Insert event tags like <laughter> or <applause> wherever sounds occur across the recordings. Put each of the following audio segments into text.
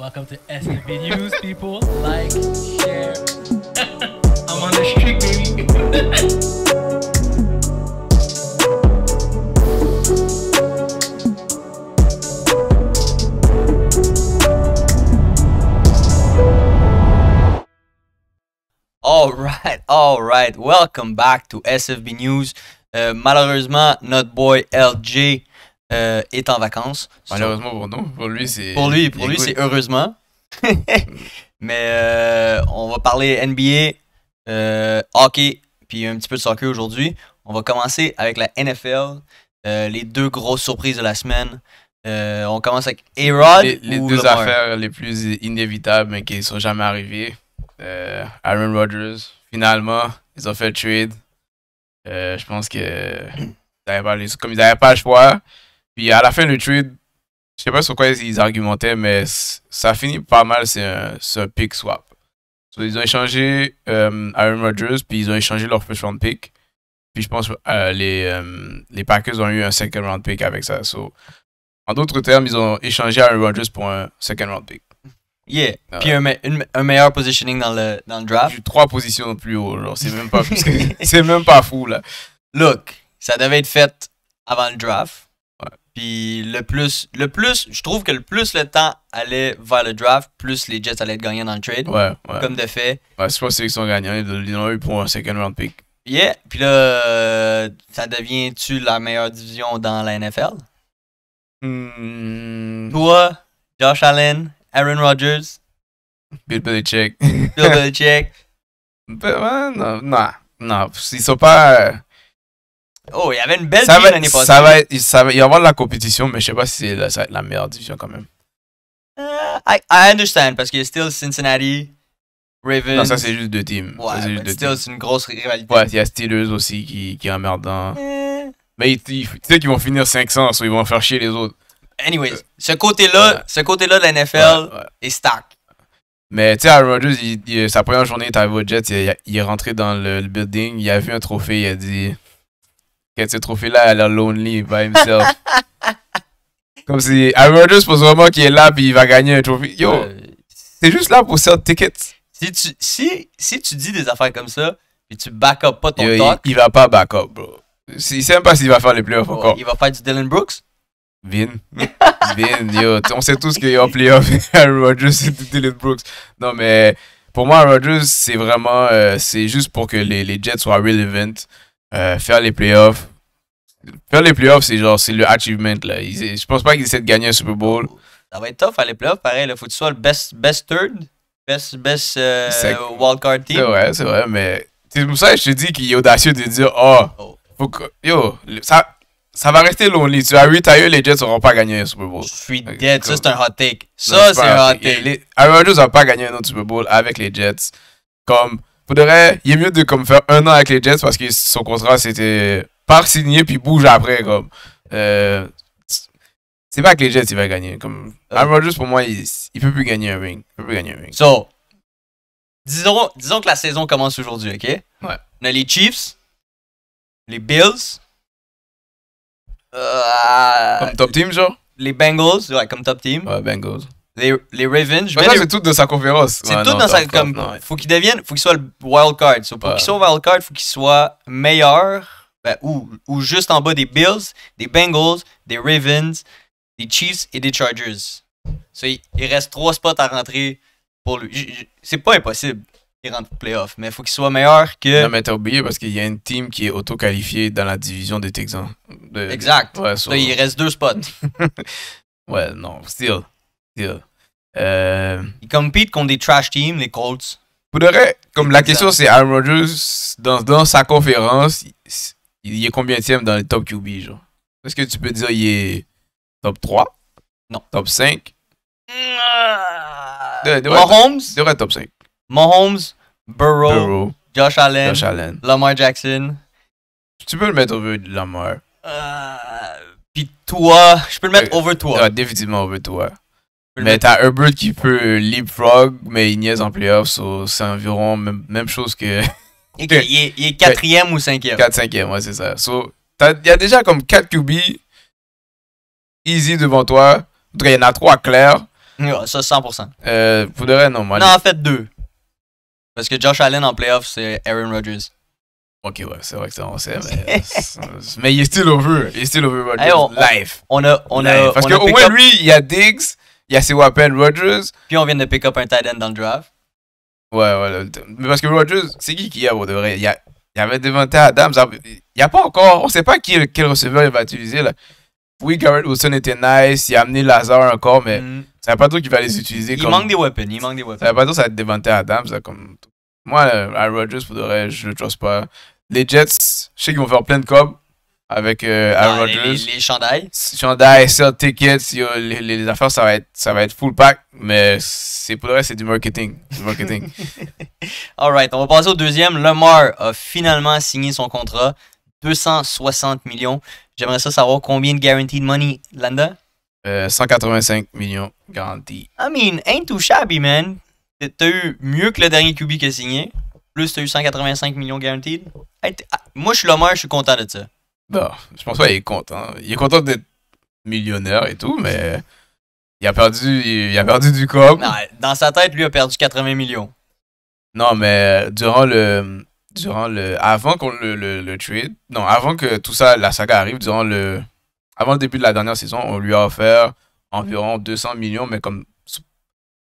Welcome to SFB News, people. Like, share. <laughs> I'm on the street, baby. <laughs> All right, all right. Welcome back to SFB News. Uh, malheureusement, notre boy Euh, est en vacances. Malheureusement pour nous. Pour lui, c'est. Pour lui, pour lui, c'est heureusement. <laughs> Mais euh, on va parler NBA, euh, hockey, puis un petit peu de soccer aujourd'hui. On va commencer avec la NFL. les deux grosses surprises de la semaine. on commence avec A-Rod. Les, deux affaires les plus inévitables, mais qui ne sont jamais arrivées. Aaron Rodgers, finalement, ils ont fait le trade. je pense que comme ils n'avaient pas le choix, puis à la fin du trade, je sais pas sur quoi ils argumentaient, mais ça finit pas mal, c'est un, pick swap. ils ont échangé euh, Aaron Rodgers, puis ils ont échangé leur first round pick. Puis je pense que euh, les, euh, les Packers ont eu un second round pick avec ça. en d'autres termes, ils ont échangé Aaron Rodgers pour un second round pick. Yeah. Ah. Puis un, meilleur positioning dans le, dans le draft. trois positions plus haut, C'est même pas, <laughs> c'est même pas fou, là. Look, ça devait être fait avant le draft. Puis le plus, le plus, je trouve que le plus le temps allait vers le draft, plus les Jets allaient être gagnants dans le trade. Ouais, ouais. Comme de fait. Ouais, c'est pas ceux qui sont gagnants. Ils ont eu pour un second round pick. Yeah. Puis là, euh, ça devient-tu la meilleure division dans la NFL? Mm. Toi, Josh Allen, Aaron Rodgers. Bill Belichick. Bill <laughs> Belichick. Ben, non, non. c'est sont pas euh, Oh, il y avait une belle division l'année passée. Ça va, ça va, il y avoir de la compétition, mais je sais pas si la, ça va être la meilleure division quand même. Ah, I, I understand, parce qu'il y a still Cincinnati, Ravens. Non, ça c'est juste deux teams. Ouais, still, c'est une grosse rivalité. Ouais, il y a Steelers aussi qui, qui est emmerdant. Eh. mais tu sais qu'ils vont finir 500, soit ils vont faire chier les autres. Anyways, ce côté-là ce côté -là de la NFL est stack. Mais tu sais, à Rodgers, sa première journée, il est Jets, il, est rentré dans le building, il a vu un trophée, il a dit ce trophée-là a l'air Lonely by himself. <laughs> Comme si Aaron Rodgers pense vraiment qu'il est là puis il va gagner un trophée. Yo, c'est juste là pour sell tickets. Si tu, si, si tu dis des affaires comme ça et tu back up pas ton talk. Il, va pas back up, bro. Il sait même pas s'il va faire les playoffs oh, encore. Il va faire du Dylan Brooks? Vin. <laughs> Vin, yo. On sait tous qu'il a en playoff. <laughs> Rodgers et Dylan Brooks. Non, mais pour moi, Rodgers, c'est vraiment. Euh, c'est juste pour que les, les Jets soient relevant. Euh, faire les playoffs. Faire les playoffs, c'est genre, c'est le achievement, là. je pense pas qu'ils essaient de gagner un Super Bowl. Ça va être tough à les playoffs, pareil. Il faut que tu sois le best, best third, best, best euh, wildcard team. Ouais, c'est vrai, mais c'est pour ça que je te dis qu'il est audacieux de dire, oh, oh. faut yo, ça, ça va rester lonely. Tu as 8 aïeux, les Jets n'auront pas gagné un Super Bowl. Je suis dead. Ça, c'est un hot take. Ça, c'est un hot take. Les, Aaron Rodgers n'a pas gagné un autre Super Bowl avec les Jets. Comme, faudrait, il est mieux de comme, faire un an avec les Jets parce que son contrat, c'était part signer puis bouge après. Comme. Euh, c'est pas que les Jets, il va gagner. Comme, euh. Aaron Rodgers, pour moi, il, peut plus gagner un ring. Il peut plus gagner un ring. So, disons, disons que la saison commence aujourd'hui, OK? Ouais. On a les Chiefs, les Bills. Euh, comme top team, genre? Les Bengals, ouais, comme top team. Ouais, Bengals. Les, les Ravens. Mais bah, ça, c'est tout de sa conférence. C'est tout dans sa. Comme, Faut qu'ils deviennent Faut qu'ils soient le wild card. pour qu'il soit wild card, faut qu'ils soient meilleurs ben, ou, ou, juste en bas des Bills, des Bengals, des Ravens, des Chiefs et des Chargers. il, reste trois spots à rentrer pour lui. C'est pas impossible qu'il rentre au playoff, mais il faut qu'il soit meilleur que. Non, mais t'as oublié parce qu'il y a une team qui est auto-qualifiée dans la division des Texans. Exact. il reste deux spots. <laughs> ouais, non, still. Euh... Il compete contre des trash teams, les Colts. comme la question c'est Aaron Rodgers, dans, dans sa conférence, il est combien dans le top QB, genre? Est-ce que tu peux dire il est top 3? Non. Top 5? Ah! De, de Mahomes? Top, devrait top 5. Mahomes, Burrow, Josh, Allen, Lamar Jackson. Tu peux le mettre over Lamar. Euh, puis toi, je peux le mettre euh, over toi. Ouais, définitivement over toi. Mais t'as Herbert qui peut leapfrog, mais il niaise en playoffs, c'est environ la même chose que. Il, il, est, quatrième ou cinquième. quatre cinquième, ouais, c'est ça. So, il y a déjà comme quatre QB easy devant toi. Il y en a 3 clairs. ça, 100%. Euh, pour de non, moi. Non, en fait, deux. Parce que Josh Allen en playoff, c'est Aaron Rodgers. Ok, ouais, c'est vrai que ça, on sait, mais, il est still over. Il est still over Rodgers. live. On a, on Parce qu'au moins, lui, il y a Diggs, il y a ses weapons, Rodgers. Puis on vient de pick up un tight end dans le draft. Ouais, ouais. Mais parce que Rodgers, c'est qui qui a pour de vrai Il y, a, il y avait Adams. Il n'y a pas encore. On ne sait pas qui, quel receveur il va utiliser. Là. Oui, Garrett Wilson était nice. Il a amené Lazare encore, mais mm. ça pas trop qu'il va les utiliser. Il manque des weapons. Il manque des weapons. Ça pas trop ça va être à Adams. comme... Moi, euh, à Rodgers, je ne le pas. Les Jets, je sais qu'ils vont faire plein de cobs avec euh, Aaron Rodgers. Les, les, les, chandails. Chandails, tickets, les, affaires, ça va, être, ça va être full pack, mais c'est pour le reste, c'est du marketing. Du marketing. <laughs> right. on va passer au deuxième. Lamar a finalement signé son contrat. 260 millions. J'aimerais ça savoir combien de guaranteed money, Landa? 185 euh, millions guaranteed. I mean, ain't too shabby, man. T'as eu mieux que le dernier QB qui a signé. Plus t'as eu 185 millions guaranteed. Ah, moi, je suis Lamar, je suis content de ça. Non, bah, je pense pas qu'il est content. Il est content d'être millionnaire et tout, mais il a perdu, a perdu du com. dans sa tête, lui a perdu 80 millions. Non, mais durant le, durant le, avant qu'on le, le, le non, avant que tout ça, la saga arrive, durant le, avant le début de la dernière saison, on lui a offert environ 200 millions, mais comme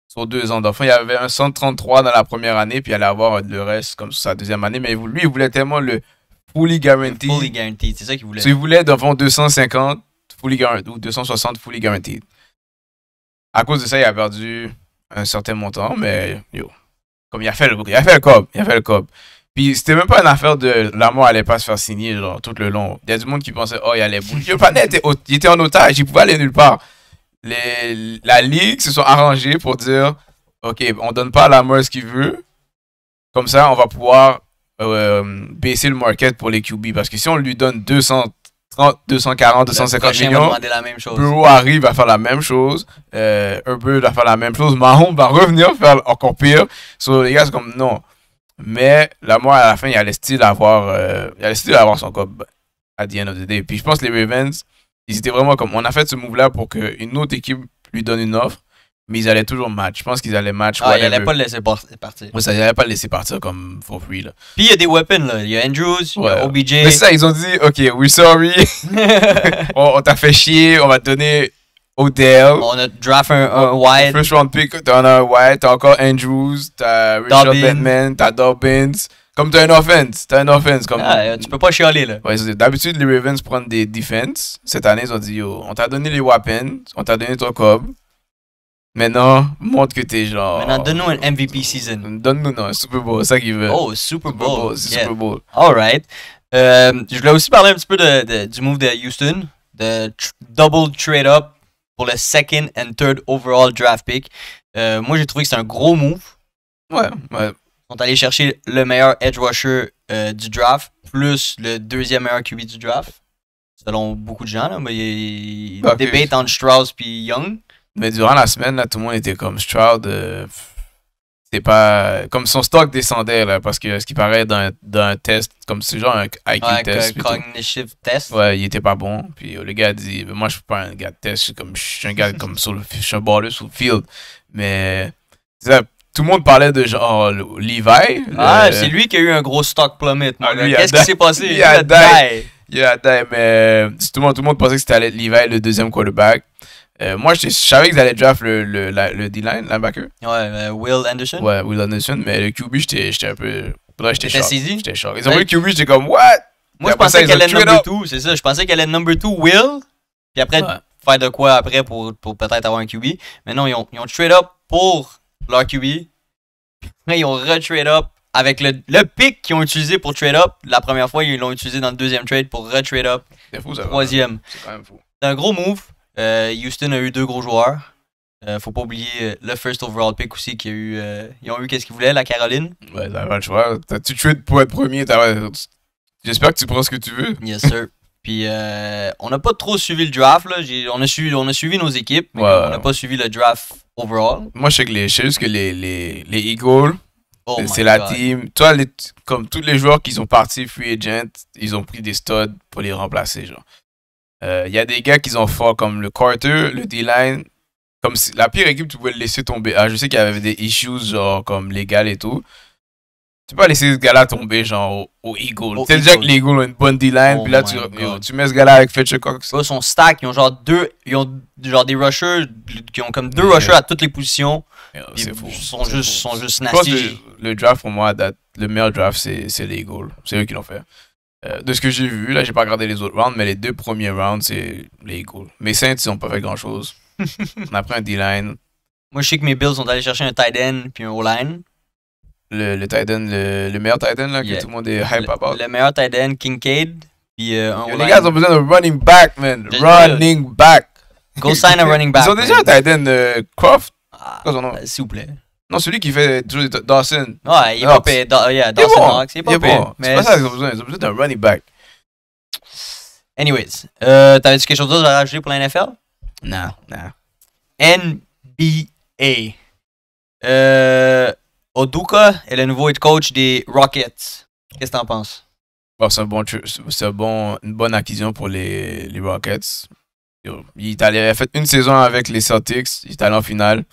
sur deux ans d'enfant, il y avait un 133 dans la première année, puis il allait avoir le reste comme sur sa deuxième année, mais lui, il voulait tellement le fully guaranteed. Fully guaranteed, c'est ça qu'il voulait. Il voulait voulaient, 250 fully guaranteed ou 260 fully guaranteed. À cause de ça, il a perdu un certain montant, mais yo, comme il a fait le il a fait le cob, il a fait le cob. Puis c'était même pas une affaire de l'amour allait pas se faire signer tout le long. Il y a du monde qui pensait oh il allait bouger. Le était, il était en otage, il pouvait aller nulle part. la ligue se sont arrangés pour dire ok on donne pas à l'amour ce qu'il veut. Comme ça on va pouvoir euh, euh, baisser le market pour les QB. Parce que si on lui donne 230, 240, 250 millions, la même chose. arrive à faire la même chose. Euh, Herbert va faire la même chose. Mahon va revenir faire encore pire. So, les gars, c'est comme non. Mais la moi à la fin, il allait style avoir, euh, avoir son cop à the end of the day. Puis je pense que les Ravens, ils étaient vraiment comme on a fait ce move-là pour qu'une autre équipe lui donne une offre. Mais ils allaient toujours match. Je pense qu'ils allaient match. Ah, ils n'allaient pas le laisser partir. ça, ils n'allaient pas le laisser partir comme for free, là. Puis il y a des weapons, là. Il y a Andrews, OBJ. Mais ça, ils ont dit, OK, we're sorry. <laughs> <laughs> on, t'a fait chier, on va te donner Odell. On a draft un, un wide. First round pick, t'as as un wide. T'as encore Andrews, t'as Richard Batman, t'as Dobbins. Comme t'as un offense, t'as un offense. Comme... Ah, euh, tu peux pas chialer, là. D'habitude, les Ravens prennent des defense. Cette année, ils ont dit, on t'a donné les weapons, on t'a donné ton cob. Maintenant, montre que t'es genre. Maintenant, donne-nous un MVP season. Donne-nous un Super Bowl, ça qu'il veut. Oh, Super Bowl. Super Bowl, c'est Super Bowl. Alright. Euh, je voulais aussi parler un petit peu de, du move de Houston, de double trade up pour le second and third overall draft pick. Euh, moi, j'ai trouvé que c'est un gros move. Ouais, ouais. Ils sont allés chercher le meilleur edge rusher euh, du draft, plus le deuxième meilleur QB du draft, selon beaucoup de gens. Là, mais a des okay. débats entre Strauss et Young. Mais durant la semaine, là, tout le monde était comme Stroud. c'est pas. Comme son stock descendait, là, parce que ce qui paraît d'un un test, comme ce genre un IQ test. Un cognitive test. Ouais, il était pas bon. Puis le gars dit Moi, je suis pas un gars de test, je suis, comme, je suis un gars comme sur le. Je suis un sur le field. Mais. tout le monde parlait de genre Levi. Ah, c'est lui qui a eu un gros stock plummet. Ah, Qu'est-ce qui s'est passé? Il a, a mais tout le, monde, tout pensait que c'était Levi, le deuxième quarterback. Euh, moi, je savais qu'ils allaient draft le, le, le D-line, linebacker. Ouais, Will Anderson. Ouais, Will Anderson, mais le QB, j'étais un peu. j'étais choqué. J'étais choqué. Ils ont vu le QB, j'étais comme, what? Moi, je pensais qu'elle allait number 2, c'est ça. Je pensais qu'elle allait number 2, Will. Puis après, faire de quoi après pour, pour peut-être avoir un QB. Mais non, ils ont, ils ont trade up pour leur QB. puis ils ont retrade up avec le, le pick qu'ils ont utilisé pour trade up. La première fois, ils l'ont utilisé dans le deuxième trade pour retrade up. C'est fou, ça. Troisième. C'est quand même fou. C'est un gros move. Euh, Houston a eu deux gros joueurs. Euh, faut pas oublier euh, le first overall pick aussi qui a eu. ils ont eu qu'est-ce qu'ils voulaient, la Caroline. Ouais, t'as pas le choix. tu tué pour être premier. J'espère que tu prends ce que tu veux. Yes, sir. <laughs> Puis on n'a pas trop suivi le draft. Là. On, a suivi, nos équipes, mais on n'a pas suivi le draft overall. Moi, je sais que les, je que les, Eagles, oh c'est la team. Toi, comme tous les joueurs qui sont partis free agent, ils ont pris des studs pour les remplacer. genre. Il euh, y a des gars qui sont forts comme le Carter, le D-line. Comme la pire équipe, tu pouvais le laisser tomber. Ah, je sais qu'il y avait des issues, genre, comme légal et tout. Tu peux pas laisser ce gars-là tomber, genre, au, Eagle. Tu déjà que les Eagles ont une bonne D-line, oh puis là, tu, tu, mets ce gars-là avec Fletcher Cox. Ils son stack, ils ont genre deux, ils ont genre des rushers, qui ont comme deux rushers à toutes les positions. Ils sont juste, sont juste nasty. Le, draft, pour moi, le meilleur draft, c'est les Eagles. C'est eux qui l'ont fait. Euh, de ce que j'ai vu, là, j'ai pas regardé les autres rounds, mais les deux premiers rounds, c'est les Eagles. Mes Saints, ils ont pas fait grand-chose. <laughs> on a pris un D-line. Moi, je sais que mes Bills sont allés chercher un tight end puis un O-line. Le, le tight le, meilleur tight là, que tout le monde est hype à about. Le meilleur tight end, Kincaid. Puis euh, Les gars ont besoin de running back, man. Running back. Go sign a running back. Ils ont déjà un tight end, euh, Croft. Ah, s'il vous plaît. Non, celui qui fait Dawson. Ouais, il est pas payé. Dawson il Knox, il pas payé. C'est pas ça qu'ils ont besoin. Ils ont besoin d'un running back. Anyways, euh, t'avais-tu quelque chose d'autre à rajouter pour la NFL? Non, non. NBA. Euh, Oduka est le nouveau head coach des Rockets. Qu'est-ce que t'en penses? c'est un bon, un bon, une bonne acquisition pour les, les Rockets. Il, il a fait une saison avec les Celtics. Il est allé en finale.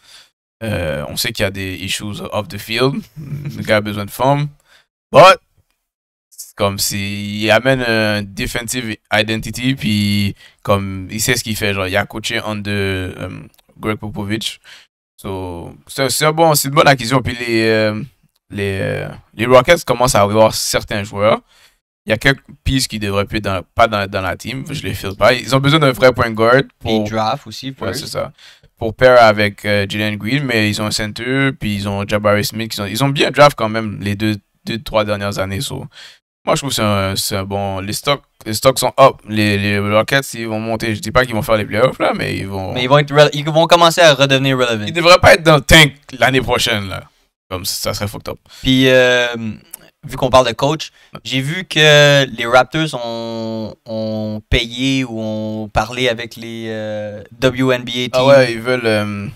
Euh, on sait qu'il y a des issues off the field. Le gars a besoin de forme. But, comme s'il amène un defensive identity, puis comme il sait ce qu'il fait. Genre, il a coaché under de um, Greg Popovich. So, c'est bon, une bonne acquisition. Puis les, euh, les, euh, les, Rockets commencent à avoir certains joueurs. Il y a quelques pistes qui devraient pas dans, dans, la team. Je les file pas. Ils ont besoin d'un vrai point guard. Pour... Ils draft aussi. c'est ça pour pair avec euh, Green, mais ils ont un center, puis ils ont Jabari Smith. ils ont bien draft quand même les deux, deux trois dernières années. So. Moi, je trouve que c'est un, bon. Les stocks, les stocks sont up. Les, les Rockets, ils vont monter. Je dis pas qu'ils vont faire les playoffs, là, mais ils vont. Mais ils vont, ils vont commencer à redevenir relevant. Ils devraient pas être dans le tank l'année prochaine, là. Comme ça, serait fucked up. Puis, euh, vu qu'on parle de coach, j'ai vu que les Raptors ont, ont, payé ou ont parlé avec les euh, WNBA Ah ouais, ils veulent. Euh,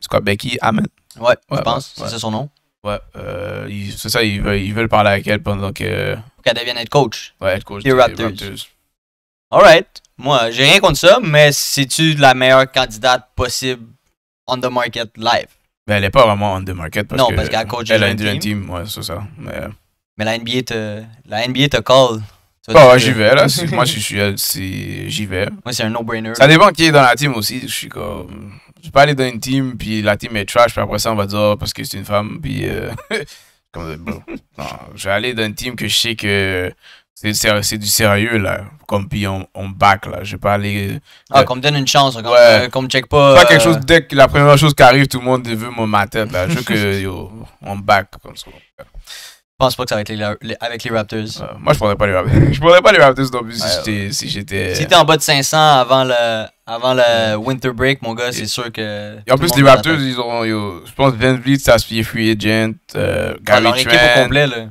c'est quoi, Becky Ahmed. Ouais, je pense, c'est c'est son nom. Ouais, euh, c'est ça, ils veulent, ils veulent, parler avec elle pendant que. Pour qu'elle devienne être coach. Ouais, être coach des, Raptors. Alright, moi, j'ai rien contre ça, mais c'est-tu la meilleure candidate possible on the market live? Ben, elle n'est pas vraiment on the market parce que. qu'elle Elle a une team ouais, c'est ça. Mais... Mais la NBA te, la NBA te call. Bah, j'y vais, là. <laughs> moi, je suis, euh, j'y vais. Moi, c'est un no-brainer. Ça dépend qui est dans la team aussi. Je suis comme. Je aller dans une team, puis la team est trash, puis après ça, on va dire oh, parce que c'est une femme, puis. Euh, <laughs> comme, bon. je vais aller dans une team que je sais que c'est du sérieux, là. Comme, puis on, on back, là. Je vais pas aller. Ah, qu'on euh, me donne une chance, qu'on ouais. me check pas. Pas quelque chose, dès que la première chose qui arrive, tout le monde veut mon ma là. Je veux que, yo, on back, comme ça. Je pense pas que ça va être les, avec les Raptors. Euh, moi, je prendrais pas les Raptors. <laughs> je prendrais pas les Raptors non plus si j'étais. Si t'es étais en bas de 500 avant le, avant winter break, mon gars, c'est sûr que. Et en plus, les Raptors, ils ont. Yo, je pense Van Vliet, ça se fait free agent. Euh, Gary équipe au complet, là.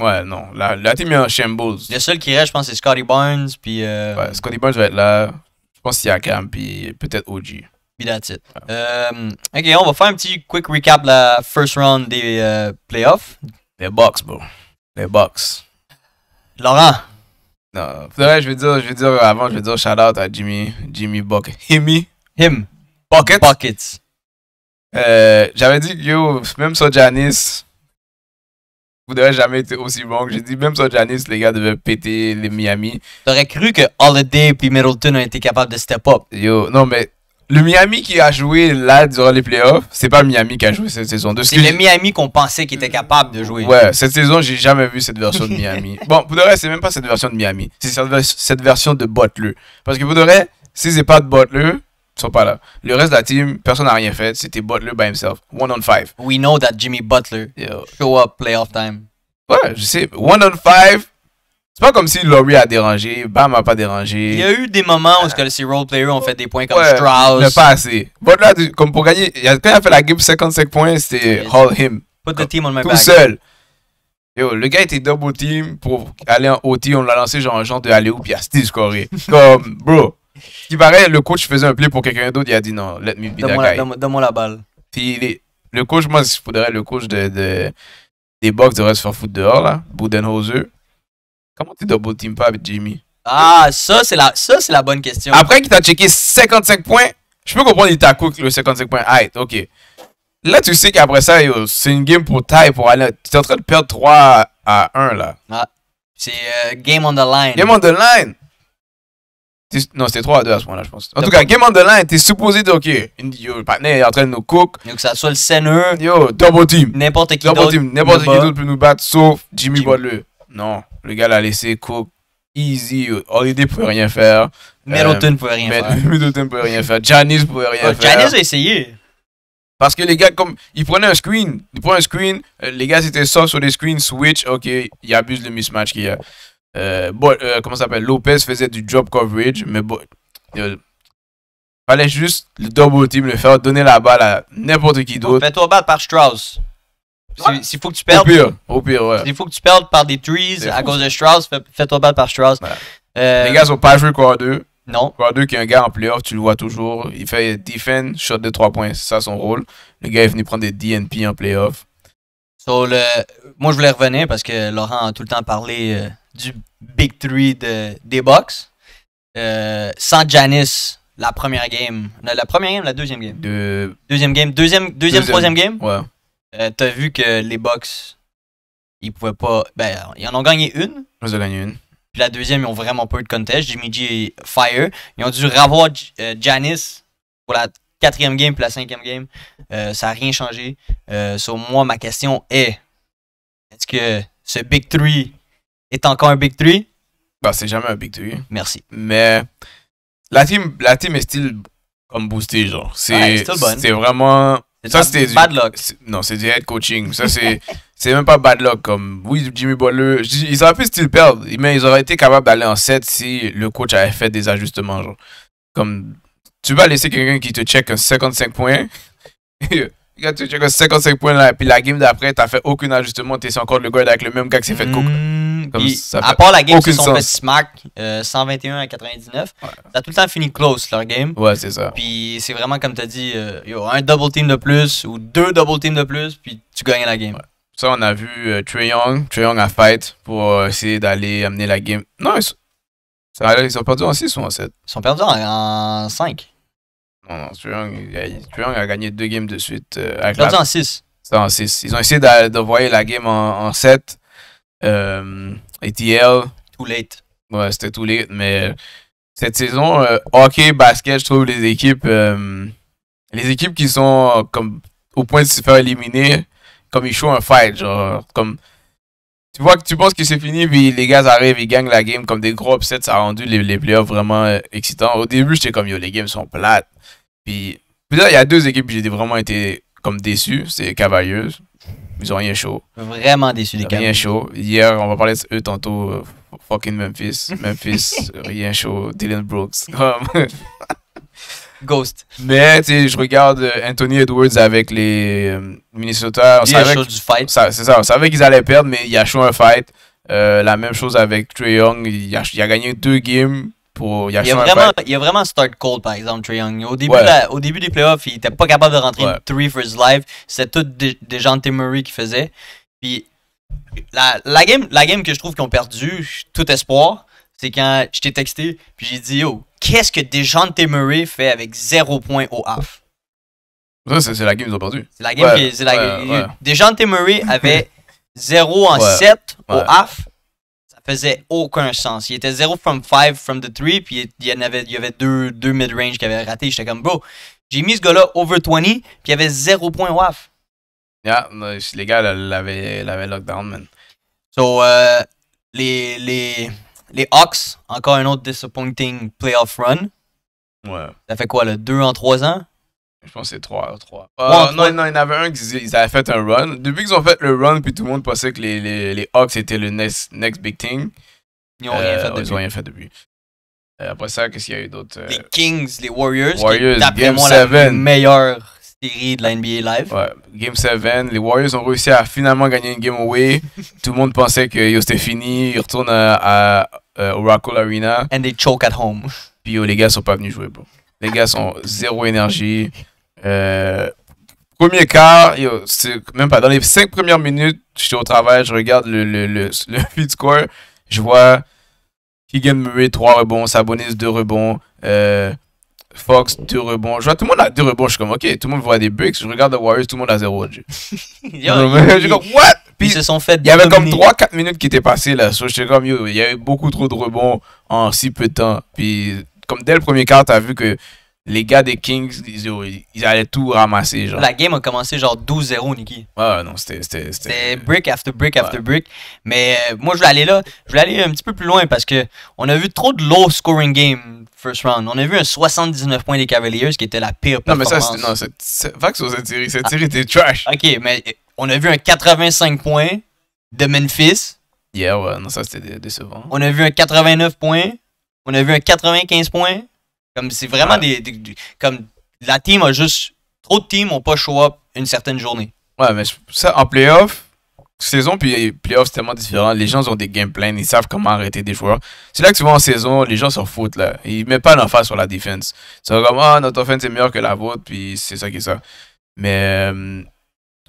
Ouais, non. La la team mis en shambles. Le seul qui reste, je pense, c'est Scotty Barnes. Puis, euh... ouais, Scotty Barnes va être là. Je pense qu'il y a Cam, puis peut-être OG. Puis that's it. Euh, ok, on va faire un petit quick recap de la first round des euh, playoffs. Les box, bro. Les box. Laurent. Non, vrai, je vais dire, je dire avant, je vais dire shout out à Jimmy, Jimmy Bucket. Himmy. Him. Pocket. Pockets. Euh, j'avais dit, yo, même sur Janice, vous n'aurez jamais été aussi bon. que J'ai dit, même sur Janice, les gars devaient péter les Miami. T'aurais cru que Holiday puis Middleton ont été capables de step up. Yo, non, mais le Miami qui a joué là durant les playoffs, c'est pas Miami qui a joué cette saison. C'est le Miami qu'on pensait qu'il était capable de jouer. Ouais, cette saison, j'ai jamais vu cette version de <laughs> Miami. bon, pour de c'est même pas cette version de Miami. C'est cette version de Butler. Parce que pour de si c'est pas de Butler, ils sont pas là. Le reste de la team, personne n'a rien fait. C'était Butler by himself. One on five. We know that Jimmy Butler show up playoff time. Ouais, je sais. One on five c'est pas comme si Laurie a dérangé, Bam a pas dérangé. Il y a eu des moments où les ces euh, roleplayers ont fait des points comme ouais, Strauss. Mais pas assez. Bon, là, comme pour gagner, quand il a fait la game 55 points, c'était Hall Him. Put the team on my back ». Tout seul. Yo, le gars était double team pour aller en OT. On l'a lancé genre genre de aller où puis a scoré. <laughs> comme, bro. qui paraît, le coach faisait un play pour quelqu'un d'autre. Il a dit non, let me be that guy. Donne-moi la balle. Puis le coach, moi, je faudrait le coach de, de des box de se faire foutre dehors, là. Budenholzer. Comment tu double team pas avec Jimmy? Ah, ça, c'est la, la bonne question. Après qu'il t'a checké 55 points, je peux comprendre qu'il t'a cook le 55 points. Alright, ok. Là, tu sais qu'après ça, c'est une game pour taille pour aller. Tu es en train de perdre 3 à 1 là. Ah, c'est euh, game on the line. Game on the line! Non, c'était 3 à 2 à ce moment-là, je pense. En tout cas, game on the line, t'es supposé dire, OK, yo, est en train de nous cook. Donc, que ça soit le Seigneur. Yo, double team. N'importe qui d'autre. Double team. N'importe qui d'autre peut nous battre, sauf Jimmy, Jimmy. Non, le gars l'a laissé Cook easy. Holiday pouvait rien faire. Middleton euh, pouvait rien faire. <laughs> Middleton pouvait rien faire. Janice pouvait rien oh, faire. Janice a essayé. Parce que les gars, comme ils prenaient un screen, ils prenaient un screen, euh, les gars c'était soft sur les screens, switch, ok, il abuse le mismatch qu'il y a. Euh, bon, comment ça s'appelle Lopez faisait du drop coverage, mais bon, fallait juste le double team, le faire donner la balle à n'importe qui d'autre. Fais-toi battre par Strauss. S'il faut que tu perdes. Au pire, au pire, ouais. S'il faut que tu perdes par des threes à cause de Strauss, fais-toi battre par Strauss. Euh, les gars sont pas joué quoi 2. Non. Quoi 2 qui est un gars en playoff, tu le vois toujours. Il fait defend, shot de 3 points, c'est ça son rôle. Le gars est venu prendre des DNP en playoff. le... Moi, je voulais revenir parce que Laurent a tout le temps parlé euh, du Big three de, des Bucks. Euh, sans janice la première game. La, première game, la deuxième game. De... Deuxième game. Deuxième, deuxième, deuxième, troisième game. Ouais. Euh, t'as vu que les box ils pouvaient pas. Ben, ils en ont gagné une. Ils ont gagné une. Puis la deuxième, ils ont vraiment pas eu de contest. Jimmy G Fire. Ils ont dû ravoir Janice euh, pour la quatrième game puis la cinquième game. Euh, ça a rien changé. sur moi, ma question est est-ce que ce Big three est encore un Big three ben, c'est jamais un Big three Merci. Mais la team, la team est style comme boostée, genre. C'est vraiment ça, c'était bad luck. Non, c'est du head coaching. Ça, c'est. <laughs> c'est même pas bad luck. Comme, oui, Jimmy Butler, ils auraient pu still perdre, mais ils auraient été capables d'aller en 7 si le coach avait fait des ajustements. Genre. Comme, tu vas laisser quelqu'un qui te check un 55 points <laughs> tu as 55 points, là, puis la game d'après, tu n'as fait aucun ajustement, Tu es encore le guard avec le même gars qui s'est fait cook. Mm, à part la game qui sont fait smack 121 euh, à 99, tu ça tout le temps fini close leur game. Ouais, c'est ça. Puis c'est vraiment comme tu as dit, euh, un double team de plus ou deux double teams de plus, puis tu gagnes la game. Ça, on a vu euh, Young, Trey Young a fight pour euh, essayer d'aller amener la game. Non, ils sont, perdu ils sont perdus en 6 ou en 7 Ils sont perdus en 5. Non, non, a gagné deux games de suite. Euh, c'était en 6. Ils ont essayé d'envoyer la game en 7. Euh, ATL. Too late. Ouais, c'était too late, mais euh, cette saison, euh, hockey, basket, je trouve les équipes. les équipes qui sont comme au point de se faire éliminer, comme ils jouent un fight, genre, comme tu vois que tu penses que c'est fini, puis les gars arrivent, ils gagnent la game comme des gros upsets. Ça a rendu les, playoffs vraiment excitants. Au début, j'étais comme yo, les games sont plates. Puis, puis là, il y a deux équipes, j'ai vraiment été comme déçu. C'est Cavaliers. Ils ont rien chaud. Vraiment déçu les Cavaliers. Rien chaud. Hier, on va parler de eux tantôt. Euh, fucking Memphis. <laughs> Memphis, rien chaud. Dylan Brooks. <laughs> Ghost. Mais tu sais, je regarde euh, Anthony Edwards avec les euh, Minnesota. On il savait a chaud du fight. C'est ça, on savait qu'ils allaient perdre, mais il y a chaud un fight. Euh, la même chose avec Trey Young. Il a, il a, gagné deux games il, y a vraiment, il y a vraiment start cold, par exemple, Trae Young. Au début, au début des playoffs, il était pas capable de rentrer three 3 for his life. C'était tout des, gens de Murray qui faisaient. Puis la, la, game, la game que je trouve qu'ils ont perdu tout espoir, c'est quand je t'ai texté, puis j'ai dit Yo, oh, qu'est-ce que Dejante Murray fait avec 0 points au half Ça, c'est la game qu'ils ont perdu. C'est la game ouais, la La, Dejante Murray avait 0 en 7 au half faisait aucun sens. Il était 0 from 5 from the 3, puis il y, avait, il deux, deux mid-range qui avaient raté. J'étais comme, bro, j'ai mis ce gars-là over 20, puis il avait 0 point WAF. Yeah, les gars l'avaient lockdown, man. So, euh, les, les, Hawks, encore un autre disappointing playoff run. Ouais. Ça fait quoi, le 2 en 3 ans? Je pense que c'est 3 3. Euh, non, non, il y en avait un qui ils avaient fait un run. Depuis qu'ils ont fait le run, puis tout le monde pensait que les, les, les Hawks étaient le next, big thing. Ils n'ont rien, n'ont euh, rien fait depuis. Euh, après ça, qu'est-ce qu'il y a eu d'autre Les Kings, les Warriors. Warriors, Game moi, 7. la meilleure série de la NBA Live. game 7. Les Warriors ont réussi à finalement gagner une game away. <laughs> tout le monde pensait que c'était fini. Ils retournent à, Oracle Arena. And they choke at home. Puis les gars ne sont pas venus jouer, Les gars sont zéro énergie. <laughs> Euh, premier quart, yo, même pas. Dans les cinq premières minutes, je suis au travail, je regarde le, le, le, <laughs> feed score, je vois Keegan Murray 3 rebonds, Sabonis 2 rebonds, euh, Fox 2 rebonds. Je vois tout le monde a 2 rebonds, je suis comme ok, tout le monde voit des breaks je regarde The Warriors, tout le monde a 0 <laughs> je suis comme what? Puis, ils se sont fait Il y avait comme 3-4 minutes qui étaient passées là, je suis comme yo, il y avait beaucoup trop de rebonds en si peu de temps. Puis comme dès le premier quart, tu as vu que les gars des Kings, ils, allaient tout ramasser. Genre. La game a commencé genre 12-0, Niki. Ouais, non, c'était. C'était brick after brick after brick. Mais euh, moi, je voulais aller là. Je voulais aller un petit peu plus loin parce que on a vu trop de low scoring game first round. On a vu un 79 points des Cavaliers qui était la pire performance. Non, mais ça, non, c'est que cette série. Cette était trash. Ah, ok, mais euh, on a vu un 85 points de Memphis. Yeah, ouais, non, ça c'était décevant. On a vu un 89 points. On a vu un 95 points. Comme c'est vraiment des, Comme la team a juste. Trop de teams n'ont pas show up une certaine journée. Ouais, mais ça, en playoff, saison puis playoff, c'est tellement différent. Les gens ont des game plans, ils savent comment arrêter des joueurs. C'est là que souvent en saison, les gens s'en foutent. Là. Ils ne mettent pas face sur la défense. C'est comme, ah, notre offense est meilleure que la vôtre, puis c'est ça qui est ça. Mais euh,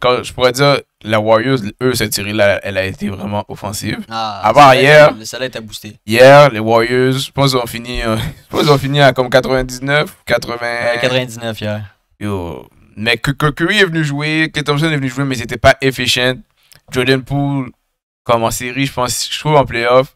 je pourrais dire, la Warriors, eux, cette série-là, elle a été vraiment offensive. Ah, Avant hier. Le salaire était boosté. Hier, les Warriors, je pense qu'ils ont fini, euh, je pense ont fini à comme 99, 80. 99 hier. Mais que, Curry est venu jouer, que Thompson est venu jouer, mais c'était pas efficient. Jordan Poole, comme en série, je pense, je trouve en playoff,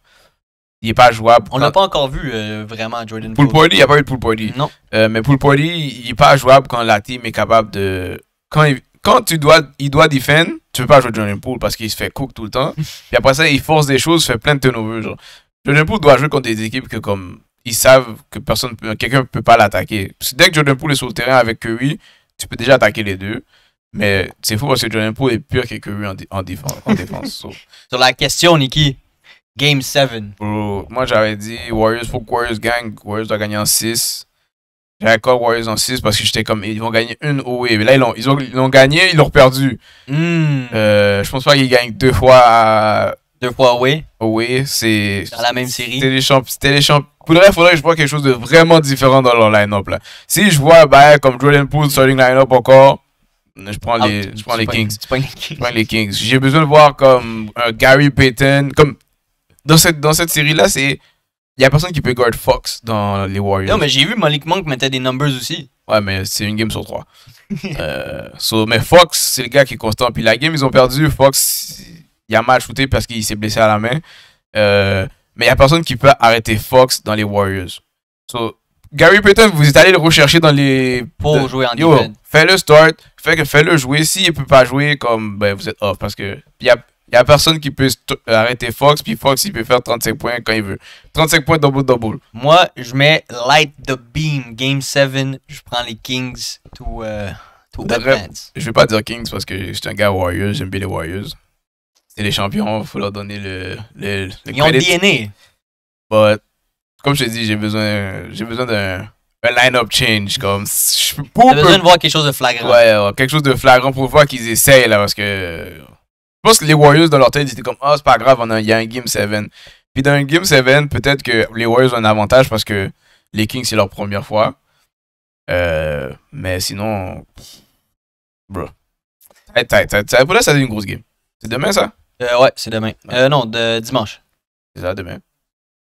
il est pas jouable. On l'a pas encore vu euh, vraiment, Jordan Poole. Poole Party, il n'y a pas eu de Poole Party. Non. Euh, mais Poole Party, il est pas jouable quand la team est capable de. Quand quand tu dois, il doit défendre, tu peux pas jouer Jordan Poole parce qu'il se fait cook tout le temps. Et <laughs> après ça, il force des choses, fait plein de turnovers. Johnny Jordan Poole doit jouer contre des équipes que comme ils savent que personne quelqu'un peut pas l'attaquer. dès que Jordan Poole est sur le terrain avec Curry, tu peux déjà attaquer les deux. Mais c'est fou parce que Jordan Poole est pire que Curry en, défense. <laughs> Sur la question, Nikki, Game 7. moi j'avais dit Warriors, faut que Warriors gagne. Warriors doit gagner en 6. J'avais encore Warriors en 6 parce que j'étais comme, ils vont gagner une away. E. Mais là, ils l'ont ont, ils ont gagné, ils l'ont perdu. Je hmm. Euh, je pense pas qu'ils gagnent deux fois Deux fois away. E. oui e, c'est. Dans la même série. C'était les champs. faudrait que je vois quelque chose de vraiment différent dans leur line-up. Là. Si je vois bah, comme Jordan Poole starting line-up encore, je prends ah, les, je Kings. Je prends les Kings. J'ai besoin de voir comme euh, Gary Payton. Comme dans cette, dans cette série-là, c'est il y a personne qui peut guard Fox dans les Warriors. Non, mais j'ai vu Malik Monk mettait des numbers aussi. Ouais, mais c'est une game sur trois. <laughs> Euh, mais Fox, c'est le gars qui est constant. Puis la game, ils ont perdu. Fox, il a mal shooté parce qu'il s'est blessé à la main. Euh, mais il n'y a personne qui peut arrêter Fox dans les Warriors. So, Gary Payton, vous êtes allé le rechercher dans les. Pour jouer en Yo, Fais-le start, fais-le jouer. S'il ne peut pas jouer, comme ben, vous êtes off. Parce que. y a il n'y a personne qui peut arrêter Fox, puis Fox, il peut faire 35 points quand il veut. 35 points double-double. Moi, je mets Light the Beam, Game 7. Je prends les Kings to, uh, to Je ne vais pas dire Kings parce que je suis un gars Warriors, j'aime bien les Warriors. C'est les champions, il faut leur donner le, le, Ils ont DNA. comme je te dis, j'ai besoin, j'ai besoin d'un line-up change. Comme, pour besoin de voir quelque chose de flagrant. ouais quelque chose de flagrant pour voir qu'ils essayent, là, parce que je pense que les Warriors, dans leur tête, ils étaient comme Ah, oh, c'est pas grave, il y a un Game 7. Puis dans un Game 7, peut-être que les Warriors ont un avantage parce que les Kings, c'est leur première fois. Euh, mais sinon. Bro. pour là, ça être une grosse game. C'est demain, ça euh, Ouais, c'est demain. Euh, non, de, dimanche. C'est ça, demain.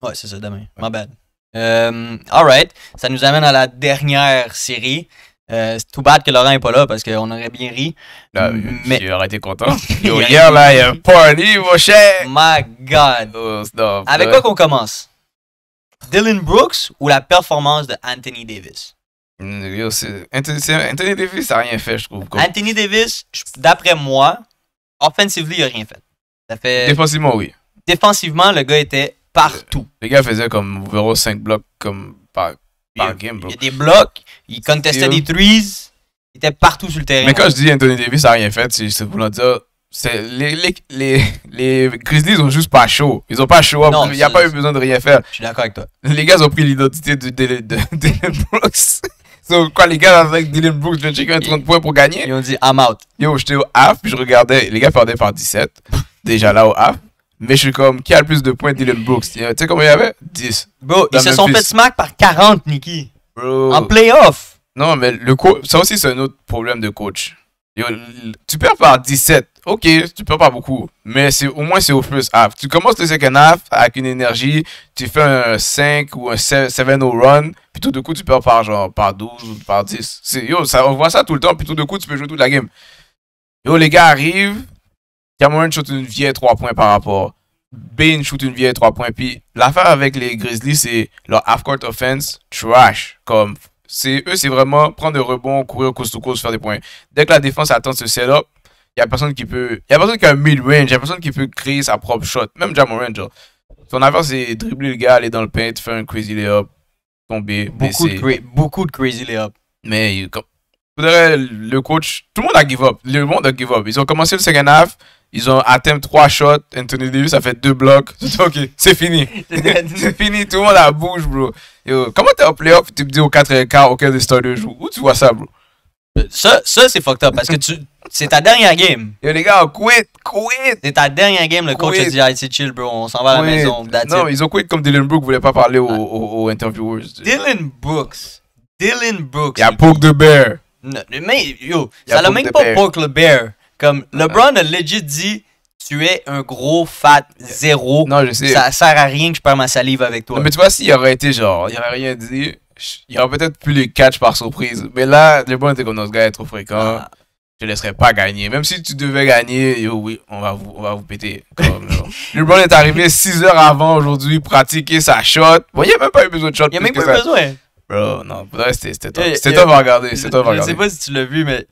Ouais, c'est ça, demain. My bad. Euh, alright. Ça nous amène à la dernière série. Euh, c'est tout bad que Laurent n'est pas là parce qu'on aurait bien ri. mais... Il aurait été content. Yo, hier, là, il y un party, mon cher! My God! Oh, Avec quoi qu'on commence? Dylan Brooks ou la performance de Anthony Davis? Mm, yo, Anthony, Davis n'a rien fait, je trouve. Anthony Davis, d'après moi, offensively, il n'a rien fait. Ça fait. Défensivement, oui. Défensivement, le gars était euh, partout. Les gars faisait comme, 5 blocs comme par, il y a des blocs, ils contestait des threes, il était partout sur le terrain. Mais quand je dis Anthony Davis n'a rien fait, c'est pour dire. Les, les, les, les, Grizzlies ont juste pas chaud. Ils ont pas chaud. il n'y a pas eu besoin de rien faire. Je suis d'accord avec toi. Les gars ont pris l'identité de, Dylan Brooks. <laughs> quand les gars avec Dylan Brooks, John un 30 points pour gagner. Ils ont dit I'm out. Yo, j'étais au half, puis je regardais. Les gars perdaient par 17. déjà là au half. Mais je suis comme, qui a le plus de points Dylan Brooks Tu sais combien il y avait 10. Bro, ils se sont fait smack par 40, Nicky. En playoff. Non, mais le ça aussi, c'est un autre problème de coach. tu perds par 17. Ok, tu perds pas beaucoup. Mais c'est, au moins, c'est au plus half. Tu commences le second half avec une énergie. Tu fais un 5 ou un 7-0 run. Puis tout de coup, tu perds par, genre, par 12 ou par 10. yo, ça, on voit ça tout le temps. Puis tout de coup, tu peux jouer toute la game. Yo, les gars arrivent. Cameron shoot une vieille 3 points par rapport. Bane shoot une vieille 3 points. Puis l'affaire avec les Grizzlies, c'est leur half-court offense trash. Comme c'est eux, c'est vraiment prendre des rebonds, courir cause to cause faire des points. Dès que la défense attend ce setup, up il n'y a personne qui peut. Il a personne qui a un mid-range, il n'y a personne qui peut créer sa propre shot. Même Jamoran, genre. Son affaire, c'est dribbler le gars, aller dans le paint, faire un crazy layup, tomber, beaucoup De beaucoup de crazy layup. Mais comme, le coach, tout le monde a give up. Le monde a give up. Ils ont commencé le second half. Ils ont atteint trois shots. Anthony Davis a fait deux blocs. <laughs> c'est fini. <laughs> <laughs> c'est fini. Tout le monde a bouge, bro. Yo, comment t'es en playoff tu me dis au 4 et quart, auquel des stars de jeu, Où tu vois ça, bro? Ça, ça c'est fucked up parce que tu, c'est ta dernière game. Yo, les gars, quit, quit. C'est ta dernière game. Le coach a dit, ah, c'est chill, bro, on s'en va à la maison. Non, ils ont quit comme Dylan Brooks voulait pas parler aux, interviewers. Dylan Brooks. Dylan Brooks. Il y a Poke the Bear. mais yo, ça l'a même pas Poke the Bear. Comme LeBron a legit dit tu es un gros fat zéro. Non, je sais. Ça sert à rien que je perds ma salive avec toi. mais tu vois, s'il aurait été genre, il aurait rien dit, il aurait peut-être plus les catch par surprise. Mais là, LeBron était comme notre gars est trop fréquent. Ah. Je ne laisserai pas gagner. Même si tu devais gagner, yo, oui, on va vous, on va vous péter. <laughs> LeBron est arrivé 6 heures avant aujourd'hui pratiquer sa shot. il n'y a même pas eu besoin de shot. Il n'y a même pas eu besoin. Bro, non, c'était toi. C'est toi qui regarder. C'est toi Je sais pas si tu l'as vu, mais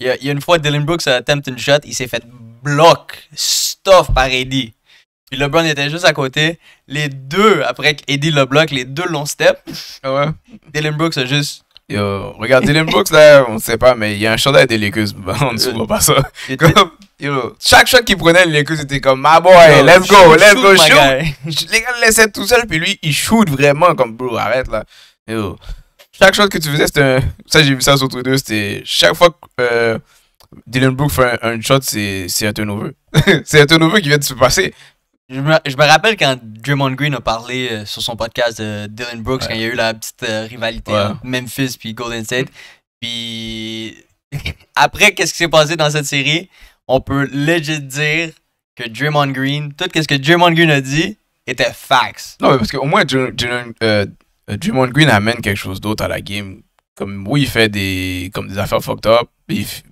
il, y a, une fois, Dylan Brooks a attempt une shot, il s'est fait bloc, stuff par Eddie. Puis LeBron était juste à côté. Les deux, après qu'Eddie le bloque, les deux l'ont step. Ouais. Dylan Brooks a juste. Yo, regarde, Dylan Brooks, là, on sait pas, mais il y a un chandail des Lakers <laughs> ne se voit pas ça. Comme, yo, chaque shot qu'il prenait, les Lakers était comme, my boy, let's go, let's go, shoot. shoot. <laughs> Les gars le laissaient tout seul, puis lui, il shoot vraiment, comme, bro, arrête, là. Chaque chose que tu faisais, c'était un... Ça, j'ai vu ça sur Twitter, c'était... Chaque fois que euh, Dylan Brooks fait un, shot, c'est un turnover. <laughs> c'est un turnover qui vient de se passer. Je me, je me, rappelle quand Draymond Green a parlé euh, sur son podcast de Dylan Brooks, quand il y a eu la petite euh, rivalité Memphis puis Golden State. Puis <laughs> après, qu'est-ce qui s'est passé dans cette série? On peut legit dire que Draymond Green, tout ce que Draymond Green a dit, était fax. Non, mais parce qu'au moins, Draymond... Euh, Draymond Green amène quelque chose d'autre à la game. Comme, oui, il fait des, comme des affaires fucked up,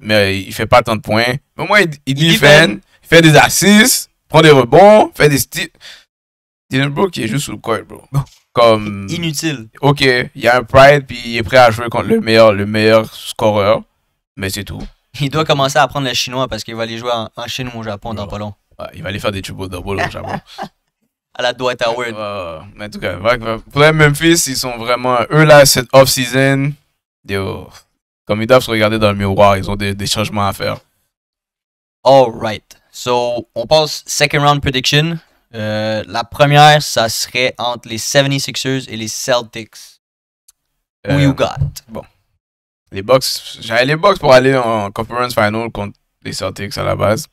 mais il fait pas tant de points. Mais moi, il, il fait, des assists, prend des rebonds, fait des styles. Dylan Brooke, il est juste sous le court, bro. Comme. Inutile. Ok, il y a un pride, puis il est prêt à jouer contre le meilleur, le meilleur scoreur, mais c'est tout. Il doit commencer à apprendre le chinois parce qu'il va aller jouer en, Chine ou au Japon dans pas long. il va aller faire des tubos double au Japon. <laughs> à la Dwight Howard. mais en tout cas, pour les Memphis, ils sont vraiment. Eux, là, cette off-season, comme ils doivent se regarder dans le miroir, ils ont des, changements à faire. All right. So, on passe second round prediction. Euh, la première, ça serait entre les 76ers et les Celtics. Who you euh, got? Bon. Les Bucks, j'avais les Bucks pour aller en conference final contre les Celtics à la base.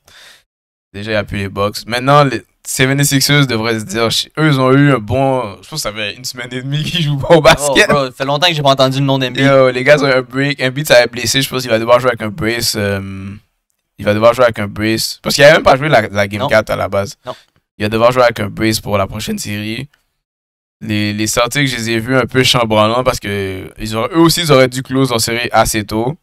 Déjà, il n'y a plus les Bucks. Maintenant, les, 76ers devraient se dire, eux, ils ont eu un bon. Je pense que ça fait une semaine et demie qu'ils jouent pas au oh, basket. Oh, ça fait longtemps que j'ai pas entendu le nom d'Embiid. Les gars ont eu un break. Embiid, ça avait blessé. Je pense qu'il va devoir jouer avec un brace. Euh, il va devoir jouer avec un brace. Parce qu'il a même pas joué la, Game 4 à la base. Il va devoir jouer avec un brace pour la prochaine série. Les, les que je les ai vus un peu chambranlants parce que ils auraient, eux aussi, ils auraient dû close en série assez tôt.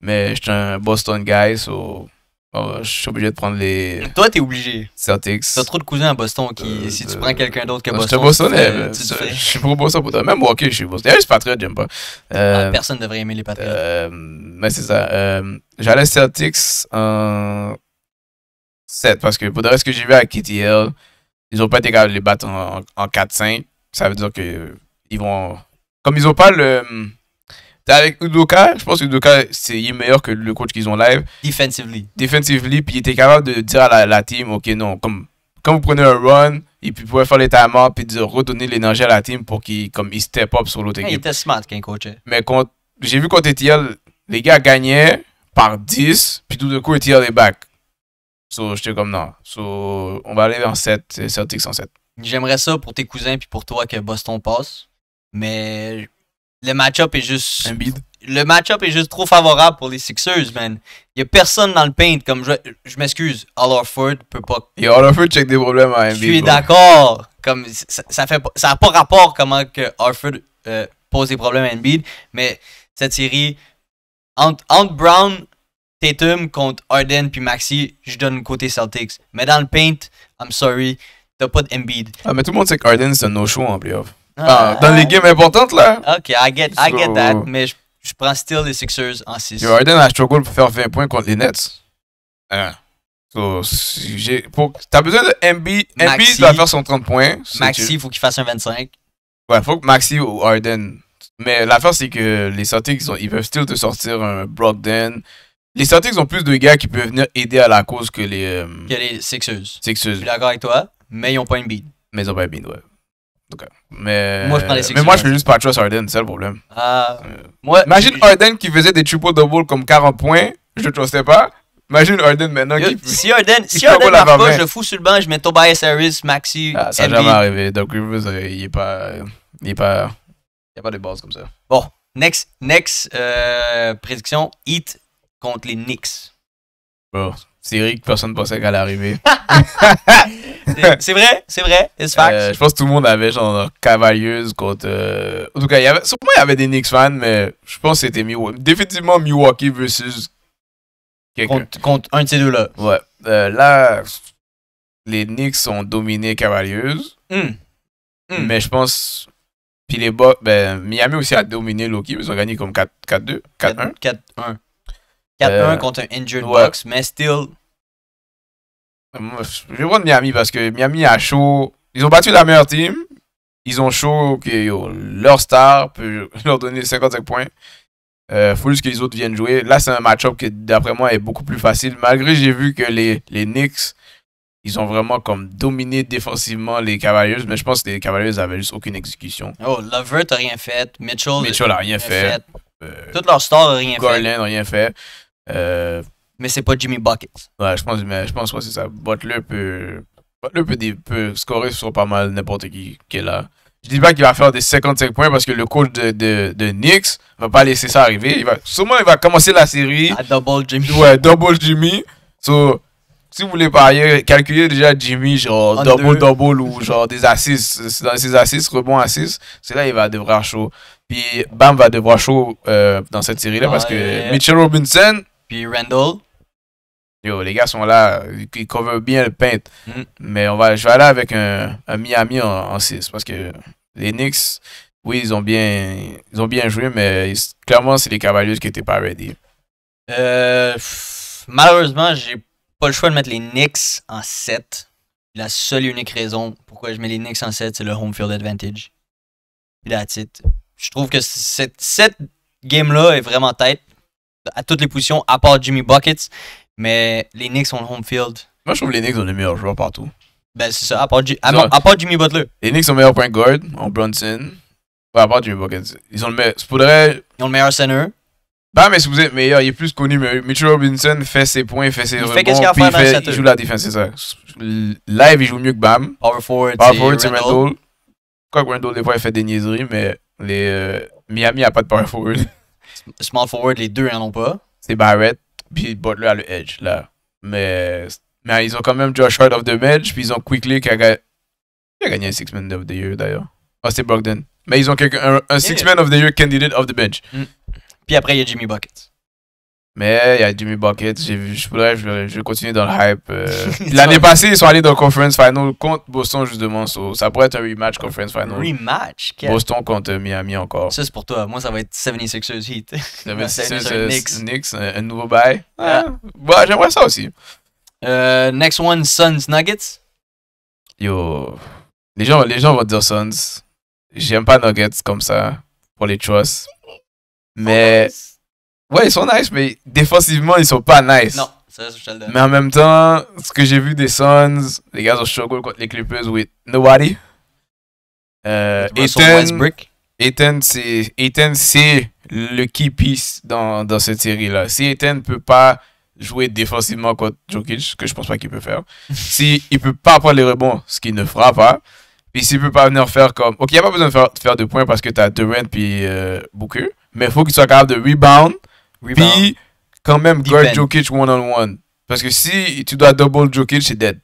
Mais j'étais un Boston guy, so Oh, euh, je suis obligé de prendre les. Toi, t'es obligé. Celtics. T'as trop de cousins à Boston qui, euh, si tu prends quelqu'un d'autre que Boston. Je suis Je suis pour Boston pour toi. Même moi ok je suis Boston. Je suis patriote, j'aime pas. Ah, euh, personne ne devrait aimer les patriotes. mais c'est ça. J'allais Celtics en 7 parce que pour le reste que j'ai vu à KTL, ils n'ont pas été capables de les battre en, 4-5. Ça veut dire que ils vont. Comme ils n'ont pas le T'es avec Udoka, je pense que Udoka, c'est, est meilleur que le coach qu'ils ont live. Defensively. Defensively, puis il était capable de dire à la, team, ok, non, comme quand vous prenez un run, et puis pouvait faire les timers puis de redonner l'énergie à la team pour qu'ils comme, step up sur l'autre équipe. Il était smart quand hein. Mais quand, j'ai vu quand Etiel, les gars gagnaient par 10, puis tout de coup, Etiel est back. So, j'étais comme non. So, on va aller en 7, Celtics en 7. J'aimerais ça pour tes cousins puis pour toi que Boston passe. Mais le match-up est juste. Le match est juste trop favorable pour les Sixers, man. Il n'y a personne dans le paint. Comme je, m'excuse, All Orford peut pas. Et All Orford check des problèmes à Embiid. Je suis d'accord. Comme ça, ça fait ça a pas rapport comment que Orford euh, pose des problèmes à Embiid, mais cette série entre, entre Brown, Tatum contre Arden puis Maxi, je donne côté Celtics. Mais dans le paint, I'm sorry, t'as pas de Ah mais tout le monde sait que c'est un no-show en playoff. Ah. dans les ah. games importantes, là. Ok, I get, I get that, mais je, je prends still les Sixers en 6. Yo, Arden a struggle pour faire 20 points contre les Nets. Hein. So, t'as besoin de MB. MB doit faire son 30 points. Maxi, il faut qu'il fasse un 25. Ouais, il faut que Maxi ou Arden Mais l'affaire, c'est que les Celtics, ils peuvent still te sortir un Brogdon. Les Celtics ont plus de gars qui peuvent venir aider à la cause que les. Euh, les Sixers. Sixers. Je suis d'accord avec toi, mais ils n'ont pas une bide. Mais ils n'ont pas une bide, ouais. Mais moi, je Mais fais juste pas trust Harden, c'est le problème. Ah. Euh, moi, Imagine Harden qui faisait des triple doubles comme 40 points, je ne trustais pas. Imagine Harden maintenant qui. Si Harden, si Harden marque pas, je fous sur le banc, je mets Tobias Harris, Maxi. Ah, ça n'est jamais arrivé. Donc Rivers, euh, il pas. Il pas. Il n'y a pas de base comme ça. Bon, next, next euh, prédiction Heat contre les Knicks. C'est vrai que personne ne pensait qu'elle allait arriver. <laughs> <laughs> c'est vrai, c'est vrai, it's fact. Euh, je pense que tout le monde avait genre Cavalieuse contre. Euh, en tout cas, il y avait... il y avait des Knicks fans, mais je pense que c'était Milwaukee. Définitivement Milwaukee versus. Contre, contre, un de ces deux-là. Ouais. Euh, là, les Knicks ont dominé Cavalieuse. Hmm. Hmm. Mais je pense. Puis les Bucks, ben, Miami aussi a dominé Loki, ils ont gagné comme 4-2. 4-1. 4-1. 4-1 euh, contre un injured mais still. Je vais prendre Miami parce que Miami a chaud. Ils ont battu la meilleure team. Ils ont chaud que leur star peut <laughs> leur donner 55 points. Euh, faut juste que les autres viennent jouer. Là, c'est un match-up qui, d'après moi, est beaucoup plus facile. Malgré, j'ai vu que les, les Knicks, ils ont vraiment comme dominé défensivement les Cavaliers, mais je pense que les Cavaliers n'avaient juste aucune exécution. Oh, Lovert n'a rien fait. Mitchell, Mitchell rien, fait. Toute leur star n'a rien fait. Garland n'a rien fait. Euh, mais c'est pas Jimmy Bucket. Ouais, je pense, mais je pense que c'est ça. Butler peut, Butler peut, des, scorer sur pas mal n'importe qui qui est là. Je dis pas qu'il va faire des 55 points parce que le coach de, de, Knicks va pas laisser ça arriver. Il va, sûrement, il va commencer la série. À double Jimmy. Ouais, double Jimmy. si vous voulez parier, calculer déjà Jimmy, genre double, double ou genre des assists. Dans ses assists, rebond assists, c'est là il va devoir chaud. Puis Bam va devoir chaud euh, dans cette série-là parce que Mitchell Robinson, puis Randall. Yo, les gars sont là, ils couvrent bien le paint. Mm. Mais on va, je vais aller avec un, un Miami en 6 parce que les Knicks, oui, ils ont bien, ils ont bien joué, mais clairement, c'est les Cavaliers qui étaient pas ready. Euh, malheureusement, j'ai pas le choix de mettre les Knicks en 7. La seule et unique raison pourquoi je mets les Knicks en 7, c'est le home field advantage. That's it. Je trouve que cette, cette game-là est vraiment tête à toutes les positions, à part Jimmy Buckets. Mais les Knicks ont le home field. Moi, je trouve les Knicks ont les meilleurs joueurs partout. Ben, c'est ça, à part, à, part Jimmy Butler. Les Knicks ont le meilleur point guard, en Brunson. Ouais, à part Jimmy Buckets. Ils ont le meilleur. Ils ont le meilleur center. Ben, mais si vous êtes meilleur, il est plus connu. Mais Mitchell Robinson fait ses points, fait ses il rebonds. il, il joue la défense, c'est ça. Live, il joue mieux que Bam. Power forward, Power forward c'est Randall. Randall. Quoi que Randall, des fois, il fait des niaiseries, mais les, euh, Miami n'a pas de power forward. <laughs> small forward, les deux en ont pas. C'est Barrett, puis Butler à le edge, là. Mais, mais ils ont quand même Josh Hart of the bench, puis ils ont Quickly qui a, gagné un Six-Man of the Year, d'ailleurs. Ah, oh, c'est Brogdon. Mais ils ont un, un Six-Man of the Year candidate of the bench. Mm. Puis après, il y a Jimmy Buckets. Mais il y a Jimmy Bucket, je, je, je, continuer dans le hype. Euh. <laughs> L'année passée, ils sont allés dans le conference final contre Boston, justement. ça pourrait être un rematch conference final. Rematch Boston contre Miami encore. Ça, c'est pour toi. Moi, ça va être 76ers Heat. 76ers <laughs> <laughs> Knicks. Knicks, un, nouveau bail. Ah. Bah, j'aimerais ça aussi. Euh, next one, Suns Nuggets. Yo. Les gens, les gens vont dire Suns. J'aime pas Nuggets comme ça pour les Trusts. Mais. Ouais, ils sont nice, mais défensivement, ils sont pas nice. Non, c'est Mais en même temps, ce que j'ai vu des Suns, les gars ont struggle contre les Clippers with nobody. Euh, Ethan, c'est Ethan, c'est le key piece dans, dans cette série-là. Si Ethan peut pas jouer défensivement contre Jokic, que je pense pas qu'il peut faire, <laughs> si il peut pas prendre les rebonds, ce qu'il ne fera pas, puis s'il peut pas venir faire comme, ok, il n'y a pas besoin de faire, de points parce que tu as Durant puis beaucoup Booker, mais il faut qu'il soit capable de rebound, puis, quand même, guard Jokic one-on-one. Parce que si tu dois double Jokic, c'est dead.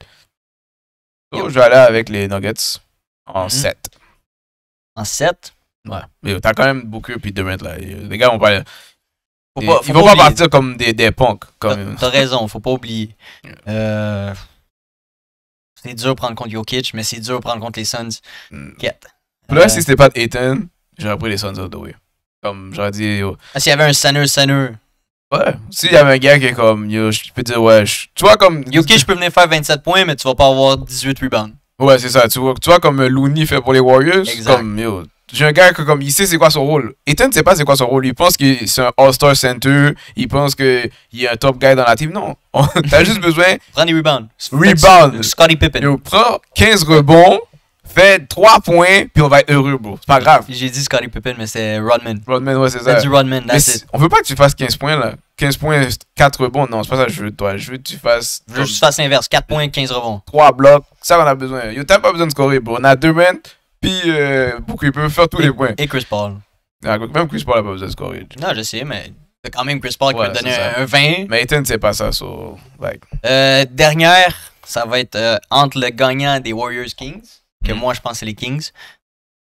Donc, je vais aller avec les Nuggets en 7. Mm-hmm. En 7 Ouais. Mais t'as quand même Booker puis Durant là. Les gars, on parle. pas, faut ils vont pas, partir comme des, des punks. Comme... T'as, raison, faut pas oublier. Euh, c'est dur de prendre contre Jokic, mais c'est dur de prendre contre les Suns. Mm. Get. Là, si euh, c'était pas Aiton, j'aurais pris les Suns au the comme j'aurais dit. s'il oh. y avait un center center Ouais. S'il y avait un gars qui est comme, yo, je peux dire, ouais, tu vois, comme. Ok, je peux venir faire 27 points, mais tu vas pas avoir 18 rebounds. Ouais, c'est ça. Tu vois, comme euh, Looney fait pour les Warriors. Exact. Comme, yo, j'ai un gars qui comme, il sait c'est quoi son rôle. Ethan ne sait pas c'est quoi son rôle. Il pense que c'est un All-Star Center. Il pense qu'il est un top guy dans la team. Non. <laughs> T'as juste besoin. Prends des rebounds. Rebound. Scotty Pippen. Yo, prends 15 rebonds. Fais 3 points, puis on va être heureux, bro. C'est pas grave. J'ai dit Scottie Pippen, mais c'est Rodman. Rodman, ouais, c'est ça. C'est du Rodman, that's it. On veut pas que tu fasses 15 points, là. 15 points, 4 rebonds. Non, c'est pas ça que je veux toi. Je veux que tu fasses. Je veux juste fasses l'inverse. 4 points, 15 rebonds. 3 blocs. Ça on a besoin. Yo, t'as pas besoin de scorer, bro. On a deux men, puis euh, beaucoup, il peut faire tous les points. Et Chris Paul. Ah, même Chris Paul a pas besoin de scorer. Non, je sais, mais quand même Chris Paul qui ouais, peut donner un, 20. Mais Ethan, c'est pas ça, so. Like. Euh, dernière, ça va être euh, entre le gagnant des Warriors Kings que mm. moi, je pense c'est les Kings.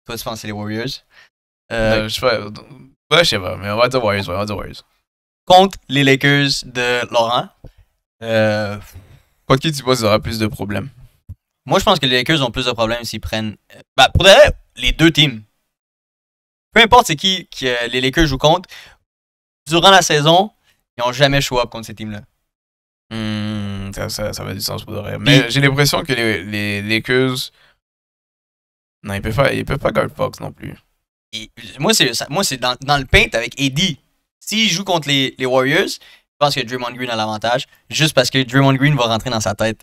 Toi, tu penses c'est les Warriors. Euh, ben, je sais pas. Ouais, je sais pas, mais on va dire Warriors, ouais, on va dire Warriors. Contre les Lakers de Laurent. Euh, contre qui tu penses qu'ils aura plus de problèmes? Moi, je pense que les Lakers ont plus de problèmes s'ils prennent. Bah, pour dire, les deux teams. Peu importe c'est qui que euh, les Lakers jouent contre, durant la saison, ils n'ont jamais show up contre ces teams-là. Hmm, ça, ça, ça, fait du sens pour de vrai. Mais j'ai l'impression que les Lakers non, il peut pas, il peut pas guard Fox non plus. moi, c'est, moi, c'est dans, dans, le paint avec Eddie. S'il joue contre les, les, Warriors, je pense que Draymond Green a l'avantage, juste parce que Draymond Green va rentrer dans sa tête.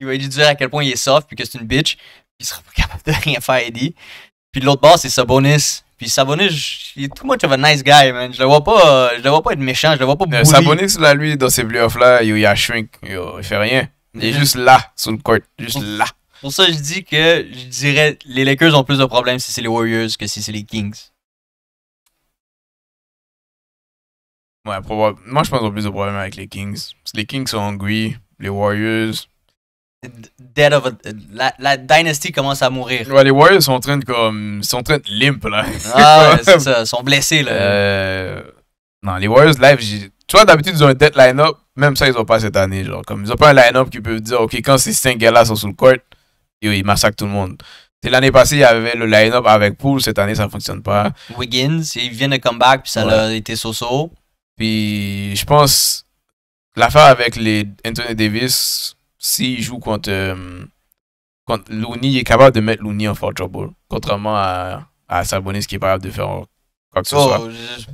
Il va lui dire à quel point il est soft puis que c'est une bitch. Puis il sera pas capable de rien faire, Eddie. Puis de l'autre bord, c'est Sabonis. Puis Sabonis, il est too much of a nice guy, man. Je le vois pas, je le vois pas être méchant, je le vois pas euh, Sabonis, là, lui, dans ses playoffs-là, il a shrink, il fait rien. Il est mm-hmm. juste là, sur le court, juste là pour ça, je dis que je dirais les Lakers ont plus de problèmes si c'est les Warriors que si c'est les Kings. Moi, je pense qu'ils ont plus de problèmes avec les Kings. Les Kings sont gris. Les Warriors. Dead of la, dynastie commence à mourir. Ouais, les Warriors sont en train de comme. Ils sont en train de limp, là. Ah, <laughs> c'est ça. Ils sont blessés, là. Euh, non, les Warriors live, tu vois, d'habitude, ils ont un dead line-up. Même ça, ils n'ont pas cette année. Genre, comme ils ont pas un line-up qui peut dire, OK, quand ces 5 gars-là sont sous le court, il massacre tout le monde. L'année passée, il y avait le line-up avec Poole. Cette année, ça ne fonctionne pas. Wiggins, il vient de comeback, puis ça a été so-so. Puis je pense, l'affaire avec les Anthony Davis, s'il joue contre, euh, contre Looney, il est capable de mettre Looney en fort trouble. Contrairement à, à Sabonis qui est capable de faire quoi que ce soit.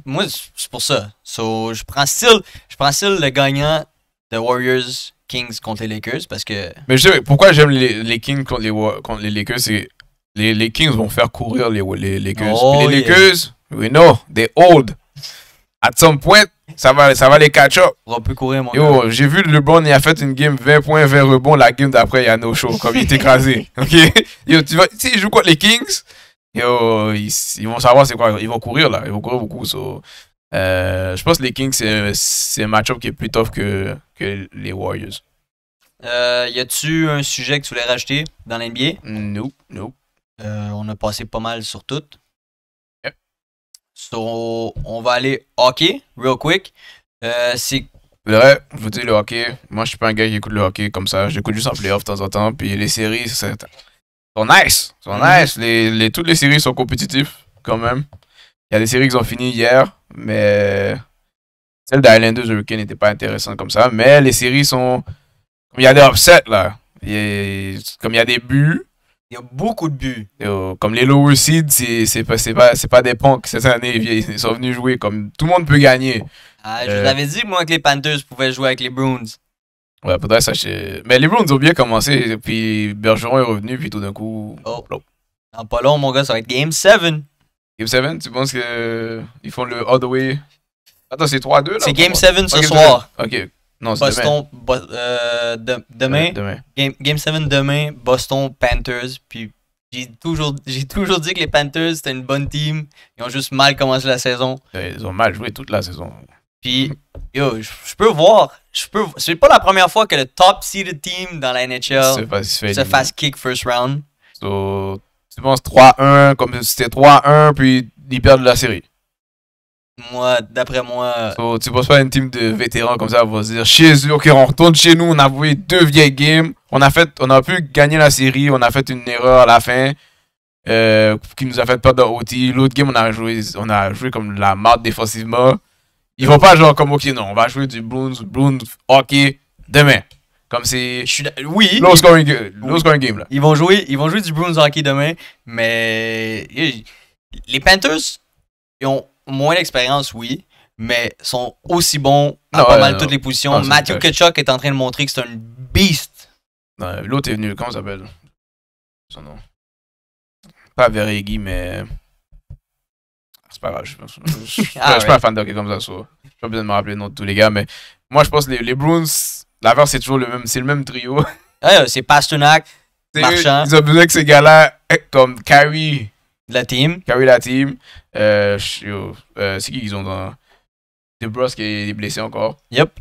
moi, c'est pour ça. je prends style, je prends style le gagnant de Warriors Kings contre les Lakers parce que. Mais je sais, pourquoi j'aime les, les, Kings contre les, contre les Lakers, c'est les, les Kings vont faire courir les, les Lakers. Oh, les Lakers, we know, they old. À some point, ça va, ça va les catch up. On plus courir, mon Yo, j'ai vu LeBron, il a fait une game 20 points, 20 rebonds. La game d'après, il y a no show, comme il est écrasé. <laughs> OK? Yo, tu vois, je joue contre les Kings, yo, ils, ils vont savoir c'est quoi. Ils vont courir, là. Ils vont courir beaucoup. Euh, je pense que les Kings, c'est un match-up qui est plus tough que, que les Warriors. Euh, y a-tu un sujet que tu voulais rajouter dans l'NBA? Non, non. Euh, on a passé pas mal sur toutes. Yep. So, on va aller hockey, real quick. Euh, c'est vrai, je vous dis le hockey. Moi, je suis pas un gars qui écoute le hockey comme ça. J'écoute juste en playoff de temps en temps. Puis les séries, c'est sont nice. sont mm-hmm. nice. toutes les séries sont compétitives quand même. Il y a des séries qui ont fini hier, mais celle d'Islanders 2 n'était pas intéressante comme ça. Mais les séries sont. il y a des upsets là. Et comme il y a des buts. Il y a beaucoup de buts. Oh, comme les lower seeds, c'est pas, pas, pas des punks cette année. Ils sont venus jouer. Comme tout le monde peut gagner. Ah, je euh, vous avais dit, moi, que les Panthers pouvaient jouer avec les Bruins. Ouais, faudrait sachez. Mais les Bruins ont bien commencé. Puis Bergeron est revenu. Puis tout d'un coup. Oh. pas long, mon gars, ça va être Game 7. Game 7, tu penses qu'ils euh, font le all way? Attends, c'est 3-2 là? C'est Game 7 ce soir. Ok. Non, c'est demain. Bo euh, demain, Game, game, 7 demain, Boston Panthers. Puis j'ai toujours, toujours dit que les Panthers c'était une bonne team. Ils ont juste mal commencé la saison. Ils ont mal joué toute la saison. Puis, yo, je peux voir. Je peux, c'est pas la première fois que le top seeded team dans la NHL se, fasse, kick first round. So, tu penses 3-1, comme c'était 3-1, puis ils perdent la série. Moi, d'après moi. So, tu penses pas une team de vétérans comme ça à se dire chez eux, ok, on retourne chez nous, on a joué deux vieilles games, on a fait, on a pu gagner la série, on a fait une erreur à la fin euh, qui nous a fait perdre OT. L'autre game, on a joué, on a joué comme la marde défensivement. Ils vont pas genre comme ok, non, on va jouer du Bloons, Bloons, hockey demain. Comme c'est. Oui. Low scoring, game, là. Ils vont jouer, ils vont jouer du Bruins hockey demain, mais. Les Panthers, ils ont moins d'expérience, oui, mais sont aussi bons à pas mal toutes les positions. Matthew Ketchuk est en train de montrer que c'est un beast. L'autre est venu, comment ça s'appelle Son nom. Pas Veregi, mais. C'est pas grave, je, <laughs> ah suis pas un fan hockey comme ça, soit. j'ai pas besoin de me rappeler le nom de tous les gars, mais moi je pense que les, les Bruins L'affaire, c'est toujours le même, c'est le même trio. <laughs> c'est Pasternak, Marchand. Ils ont besoin que ces gars-là, comme eh, Carrie. La team. Carrie la team. Euh, euh, c'est qui qu'ils ont dans. DeBrus qui est blessé encore. Yep.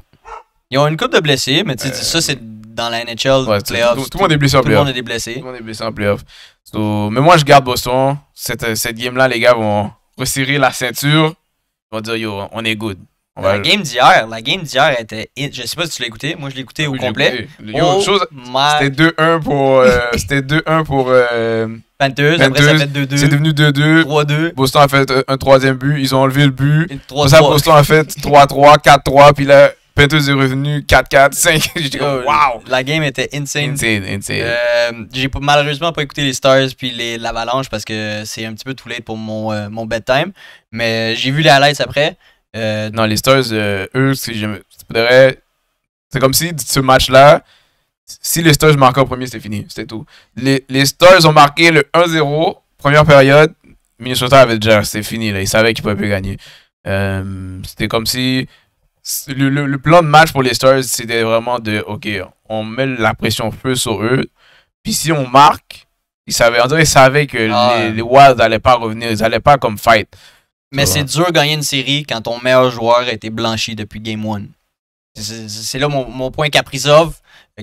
Ils ont une coupe de blessés, mais euh, ça, c'est dans la NHL, playoffs. Tout, le monde est blessé en playoffs. Tout le monde est blessé. Tout le monde est blessé en playoffs. mais moi, je garde Boston. Cette, cette game-là, les gars vont resserrer la ceinture. Ils vont dire, yo, on est good. La game d'hier, la game d'hier était. Je sais pas si tu l'as écouté. Moi, je l'ai écouté au complet. Oh c'était 2-1 pour. c'était 2-1 pour. Euh, <laughs> euh après ça fait 2-2. C'est devenu 2-2. 3-2. Boston a fait un troisième but. Ils ont enlevé le but. 3 Ça, Boston a fait 3-3, 4-3. Puis là, Panthers est revenu 4-4, 5. <laughs> J'étais comme, oh, wow! La game était insane. Insane, insane. Euh, j'ai malheureusement pas écouté les Stars puis l'Avalanche parce que c'est un petit peu too late pour mon, euh, mon bedtime. Mais j'ai vu les highlights après euh, les Stars, euh, eux, si C'est comme si ce match-là, si les Stars marquaient au premier, c'était fini. C'était tout. Les, les, Stars ont marqué le 1-0, première période. Minnesota avait déjà, c'est fini. Là. Ils savaient qu'ils pouvaient plus gagner. Euh, c'était comme si. Le, plan de match pour les Stars, c'était vraiment de OK, on met la pression feu sur eux. Puis si on marque, ils savaient, cas ils savaient que ah. les, les Wilds n'allaient pas revenir. Ils n'allaient pas comme fight. Mais c'est dur de gagner une série quand ton meilleur joueur a été blanchi depuis Game 1. C'est là mon, mon, point Caprizov.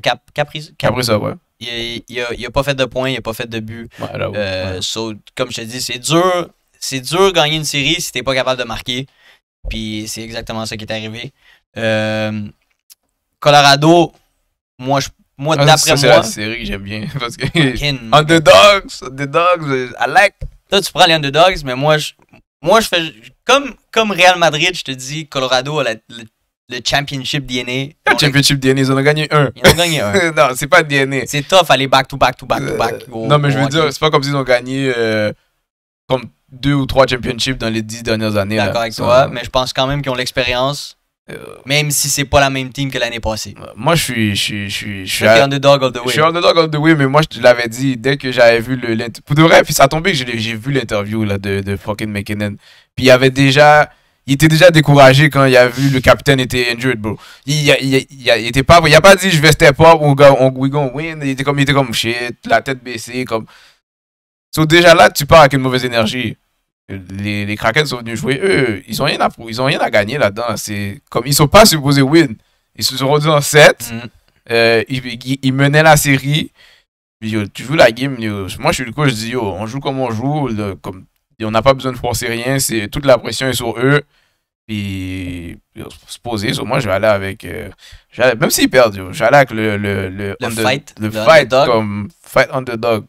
Cap, euh, Caprizov, ouais. Il n'a a pas fait de points, il n'a pas fait de but. Euh, comme je te dis, c'est dur c'est dur de gagner une série si t'es pas capable de marquer. Puis c'est exactement ça qui est arrivé. Euh, Colorado, moi, je, moi ah, d'après moi. C'est la série que j'aime bien. Parce que. <laughs> Underdogs, Underdogs, I like. Toi, tu prends les Underdogs, mais moi, je, moi, je fais. Comme, comme Real Madrid, je te dis, Colorado a le, Championship DNA. Le Championship DNA, ils en ont gagné un. Ils en ont gagné un. <laughs> non, c'est pas DNA. C'est tough aller back to back to back to euh, back. non, mais je veux dire, c'est pas comme s'ils ont gagné euh, comme deux ou trois championships dans les dix dernières années. D'accord avec toi, mais je pense quand même qu'ils ont l'expérience euh, même si c'est pas la même team que l'année passée. Euh, moi, je suis. Je suis, je suis, je suis underdog of the way. Je suis underdog of the way, mais moi, je te l'avais dit dès que j'avais vu le. Pour de vrai, puis ça a tombé que j'ai vu l'interview de, de fucking McKinnon. Puis il avait déjà. Il était déjà découragé quand il a vu le capitaine était injured, bro. Il, il, il, était pas. Il a pas dit je vais step up ou on, we gonna win. Il était, comme, il était comme shit, la tête baissée. comme... So, déjà là, tu pars avec une mauvaise énergie les, les, Kraken sont venus jouer, eux, ils n'ont rien, à, ils ont rien à gagner là-dedans. C'est comme ils sont pas supposés win. Ils se sont rendus en 7. Mm-hmm. Euh, ils, menaient la série. tu joues la game, moi je suis le coach, je dis on joue comme on joue, comme, on n'a pas besoin de forcer rien, c'est toute la pression est sur eux. Puis se poser, sur moi je vais aller avec. Euh, même s'ils perdent, je vais aller avec le, le, le, fight, le fight underdog. comme fight underdog.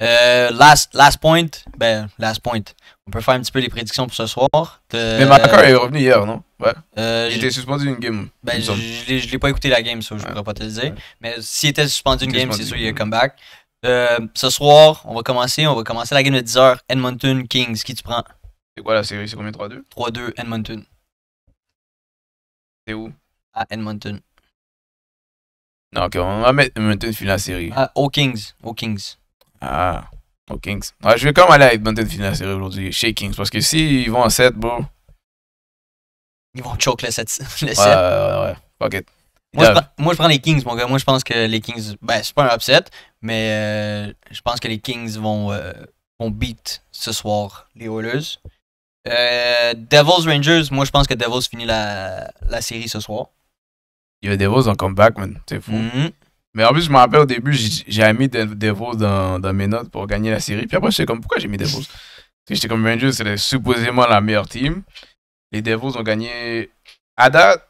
Euh, last, last point, ben, last point. On peut faire un petit peu les prédictions pour ce soir. Euh, mais mais Malakar est revenu hier, non? Ouais. Euh, il était suspendu d'une game. Ben, je ne l'ai pas écouté la game, ça, je ne pourrais pas te le dire. Mais s'il était suspendu une game, c'est sûr, il y a comeback. Euh, ce soir, on va commencer. On va commencer la game de 10h. Edmonton Kings, qui tu prends? C'est quoi la série? C'est combien? 3-2? 3-2 Edmonton. C'est où? À Edmonton. Non, ok, on va mettre Edmonton finit la série. Ah, aux Kings. Aux Kings. Ah. Aux Kings. Ouais, je vais même aller à Edmonton finir la série aujourd'hui, chez Kings. Parce que s'ils vont en 7, bro. Ils vont choke le 7. <laughs> Le Ouais, ouais, ouais. Fuck it. Moi je, prends, les Kings, mon gars. Moi, je pense que les Kings. Ben, c'est pas un upset, mais euh, je pense que les Kings vont, euh, vont beat ce soir les Oilers. Euh, Devils Rangers, moi, je pense que Devils finit la, la série ce soir. Il y a Devils en comeback, man. C'est fou. Mm mais en plus, je me rappelle au début, j'ai mis Devos dans, dans mes notes pour gagner la série. Puis après, j'étais comme, pourquoi j'ai mis Devos J'étais comme Rangers, c'était supposément la meilleure team. Les Devos ont gagné. À date,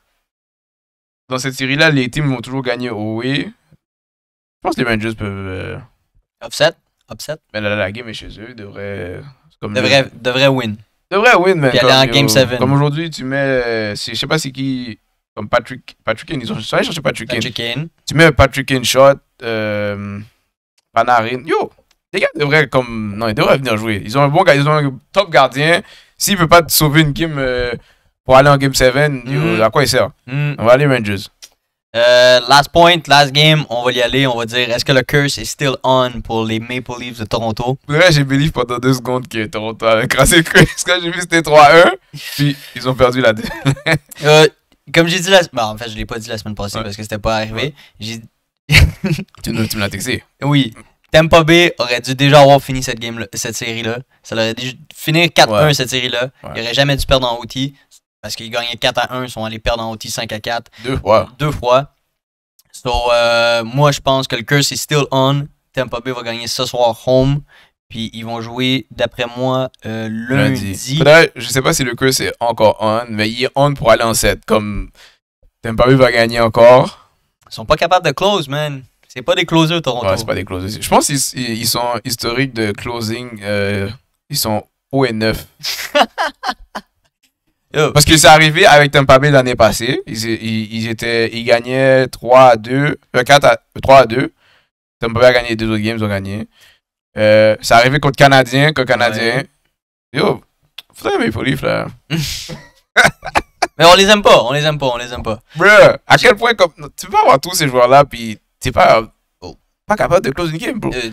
dans cette série-là, les teams vont toujours gagner au way. Je pense que les Rangers peuvent. Euh, Upset Upset Mais la, la game est chez eux, devrait. Comme devrait, devrait win. devraient win, mais. Comme aujourd'hui, tu mets. Je euh, je sais pas c'est qui comme Patrick, Patrick Kane. Ils ont allés chercher Patrick, Patrick Kane. Tu mets Patrick Kane shot, euh, Panarin. Yo, les gars devraient comme. Non, ils devraient venir jouer. Ils ont un bon gars, ils ont un top gardien. S'il ne peut pas sauver une game euh, pour aller en game 7, mm-hmm. à quoi il sert mm. On va aller Rangers. Euh, last point, last game, on va y aller, on va dire est-ce que le curse est still on pour les Maple Leafs de Toronto Ouais, j'ai believe pendant deux secondes que Toronto avait crassé le curse quand j'ai vu c'était 3-1, puis ils ont perdu la. euh, comme j'ai dit la. Bah, en fait, je l'ai pas dit la semaine passée parce que c'était pas arrivé. <laughs> tu me, l'as texté. Oui. Tampa Bay aurait dû déjà avoir fini cette game cette série-là. Ça aurait dû finir 4-1 cette série-là. Il aurait jamais dû perdre en OT. Parce qu'ils gagnaient 4 à 1, ils sont allés perdre en OT 5 à 4. Deux fois. Deux fois. So, euh, moi, je pense que le curse est still on. Tampa Bay va gagner ce soir home. Puis ils vont jouer, d'après moi, le euh, lundi. Je ne je sais pas si le que c'est encore on, mais il est on pour aller en 7. Comme Tampa va gagner encore. Ils sont pas capables de close, man. C'est pas des closers, Toronto. c'est pas des Je pense qu'ils sont historiques de closing. Euh, ils sont haut et neuf. <laughs> Parce que c'est arrivé avec Tempa Bay l'année passée. Ils, ils, étaient, ils gagnaient 3 à 2. 3 2. Tampa Bay a gagné deux autres games, ils ont gagné. Euh, c'est arrivé contre Canadien, contre Canadien. Ouais. Yo, faudrait les lui frère. <laughs> Mais on les aime pas, on les aime pas, on les aime pas. Bruh, à quel point, comme, tu peux avoir tous ces joueurs-là, puis t'es pas, oh, pas capable de close une game, bro. Euh,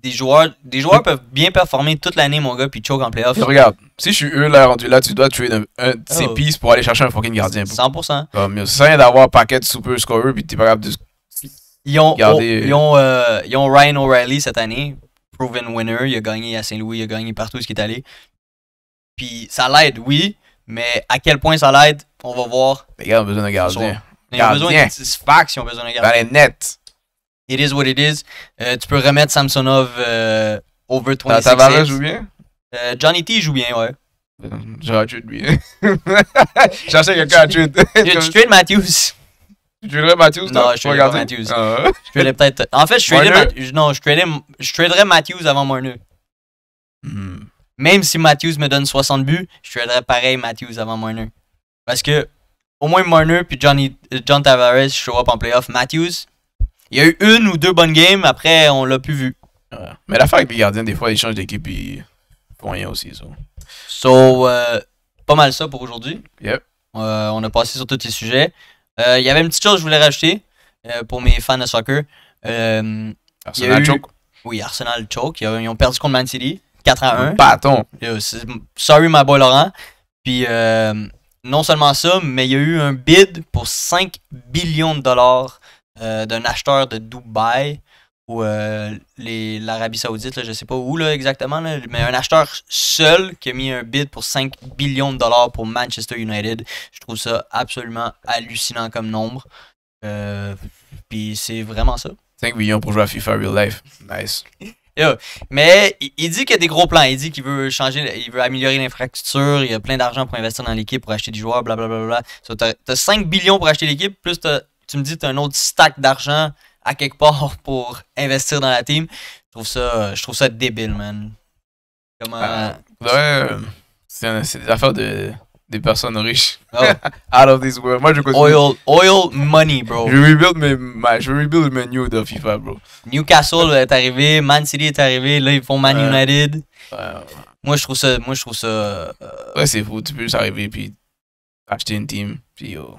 des joueurs, des joueurs peuvent bien performer toute l'année, mon gars, puis choke en playoff. Regarde, si je suis eux, là, rendu là, tu dois tuer un, de ces oh. pistes pour aller chercher un fucking gardien. Bro. 100%. Comme, sans d'avoir un paquet de super scorer, puis t'es pas capable de ils ont, ils, ont, euh, ils ont Ryan O'Reilly cette année proven winner. Il a gagné à Saint-Louis, il a gagné partout où il est allé. Puis ça l'aide, oui, mais à quel point ça l'aide, on va voir. Les gars ont besoin d'un gardien. Ils ont besoin de satisfaction. ils ont besoin d'un gardien. Dans les nets. It is what it is. Euh, tu peux remettre Samsonov euh, over 26 Tavares joue bien? Euh, Johnny T joue bien, ouais. <laughs> J'ai un bien. J'en sais quelqu'un à tuer. Tu Matthews. Tu traderais Matthews? Non, je traderais Matthews. Ah. Je traderais peut-être. En fait, je traderais, Matthews. non, je, traderais, je Matthews avant Marner. Hmm. Même si Matthews me donne 60 buts, je traderais pareil Matthews avant Marner. Parce que au moins Marner puis Johnny, John Tavares show up en playoff. Matthews, il y a eu une ou deux bonnes games, après on l'a plus vu. Mais l'affaire avec les gardiens, des fois ils changent d'équipe et font aussi. So, so euh, pas mal ça pour aujourd'hui. Yep. Euh, on a passé sur tous les sujets. Euh, il y avait une petite chose que je voulais rajouter euh, pour mes fans de soccer. Euh, Arsenal choke. Oui, Arsenal choke. Ils ont perdu contre Man City. 4 à 1. Bâton. Sorry, my boy Laurent. Puis, non seulement ça, mais il y a eu un bid pour 5 billions de dollars d'un acheteur de Dubaï ou euh, l'Arabie Saoudite, là, je sais pas où là, exactement, mais un acheteur seul qui a mis un bid pour 5 billions de dollars pour Manchester United, je trouve ça absolument hallucinant comme nombre. Euh, puis c'est vraiment ça. 5 millions pour jouer à FIFA Real Life. Nice. Mais il dit qu'il y a des gros plans. Il dit qu'il veut changer, il veut améliorer l'infrastructure. Il y a plein d'argent pour investir dans l'équipe, pour acheter des joueurs, blablabla. Bla, bla, bla. tu as, 5 billions pour acheter l'équipe, plus tu me dis tu as un autre stack d'argent à quelque part pour investir dans la team. Je trouve ça, je trouve ça débile, man. Comment. Ah, c'est des affaires de, des personnes riches. Oh. <laughs> Out of this world. Oil, oil money, bro. Je rebuild mes, je rebuild mes new de FIFA, bro. Newcastle est arrivé, Man City est arrivé, là, ils font Man United. moi, je trouve ça. Moi, je trouve ça euh, ouais, c'est fou. Tu peux arriver puis acheter une team, puis oh.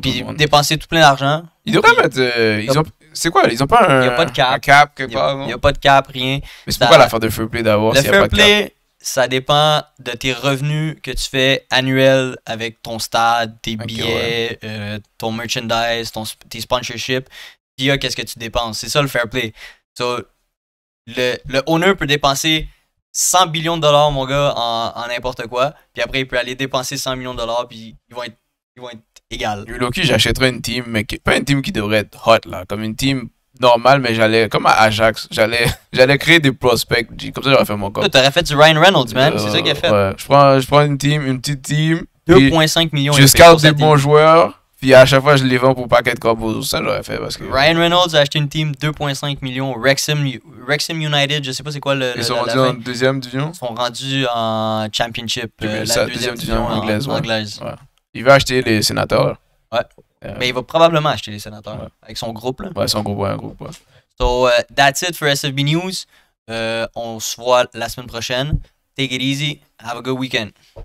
Puis dépenser tout plein d'argent. Ils devraient mettre. Euh, ils ont, c'est quoi Ils ont pas un, pas de cap. Il n'y a, pas de cap, rien. Mais c'est pourquoi bah, l'affaire de fair play d'avoir Le fair play, ça dépend de tes revenus que tu fais annuels avec ton stade, tes billets, euh, ton merchandise, ton, tes sponsorships. Puis ah, qu'est-ce que tu dépenses. C'est ça le fair play. So, le, le owner peut dépenser 100 millions de dollars, mon gars, en n'importe quoi. Puis après, il peut aller dépenser 100 millions de dollars, puis ils vont ils vont être égal. Loki, j'achèterais une team, mais pas une team qui devrait être hot, là. Comme une team normale, mais j'allais, comme à Ajax, j'allais, <laughs> j'allais créer des prospects. Comme ça, j'aurais fait mon Tu T'aurais fait du Ryan Reynolds, man. Euh, c'est ça qu'il a fait. Ouais. Je, prends, je prends une team, une petite team. 2,5 millions. Je scout des bons joueurs. Puis à chaque fois, je les vends pour paquet de corps. Ça, j'aurais fait parce que. Ryan Reynolds a acheté une team 2,5 millions. Wrexham, United, je sais pas c'est quoi le. Ils sont rendus en deuxième division Ils sont rendus en Championship. Euh, la deuxième, division, anglaise. anglaise. Ouais. Il va acheter les sénateurs. Ouais. Euh, Mais il va probablement acheter les sénateurs avec son groupe. Là. Ouais, son groupe, ouais, un groupe. Ouais. So, euh, that's it for SFB News. Euh, on se voit la semaine prochaine. Take it easy. Have a good weekend.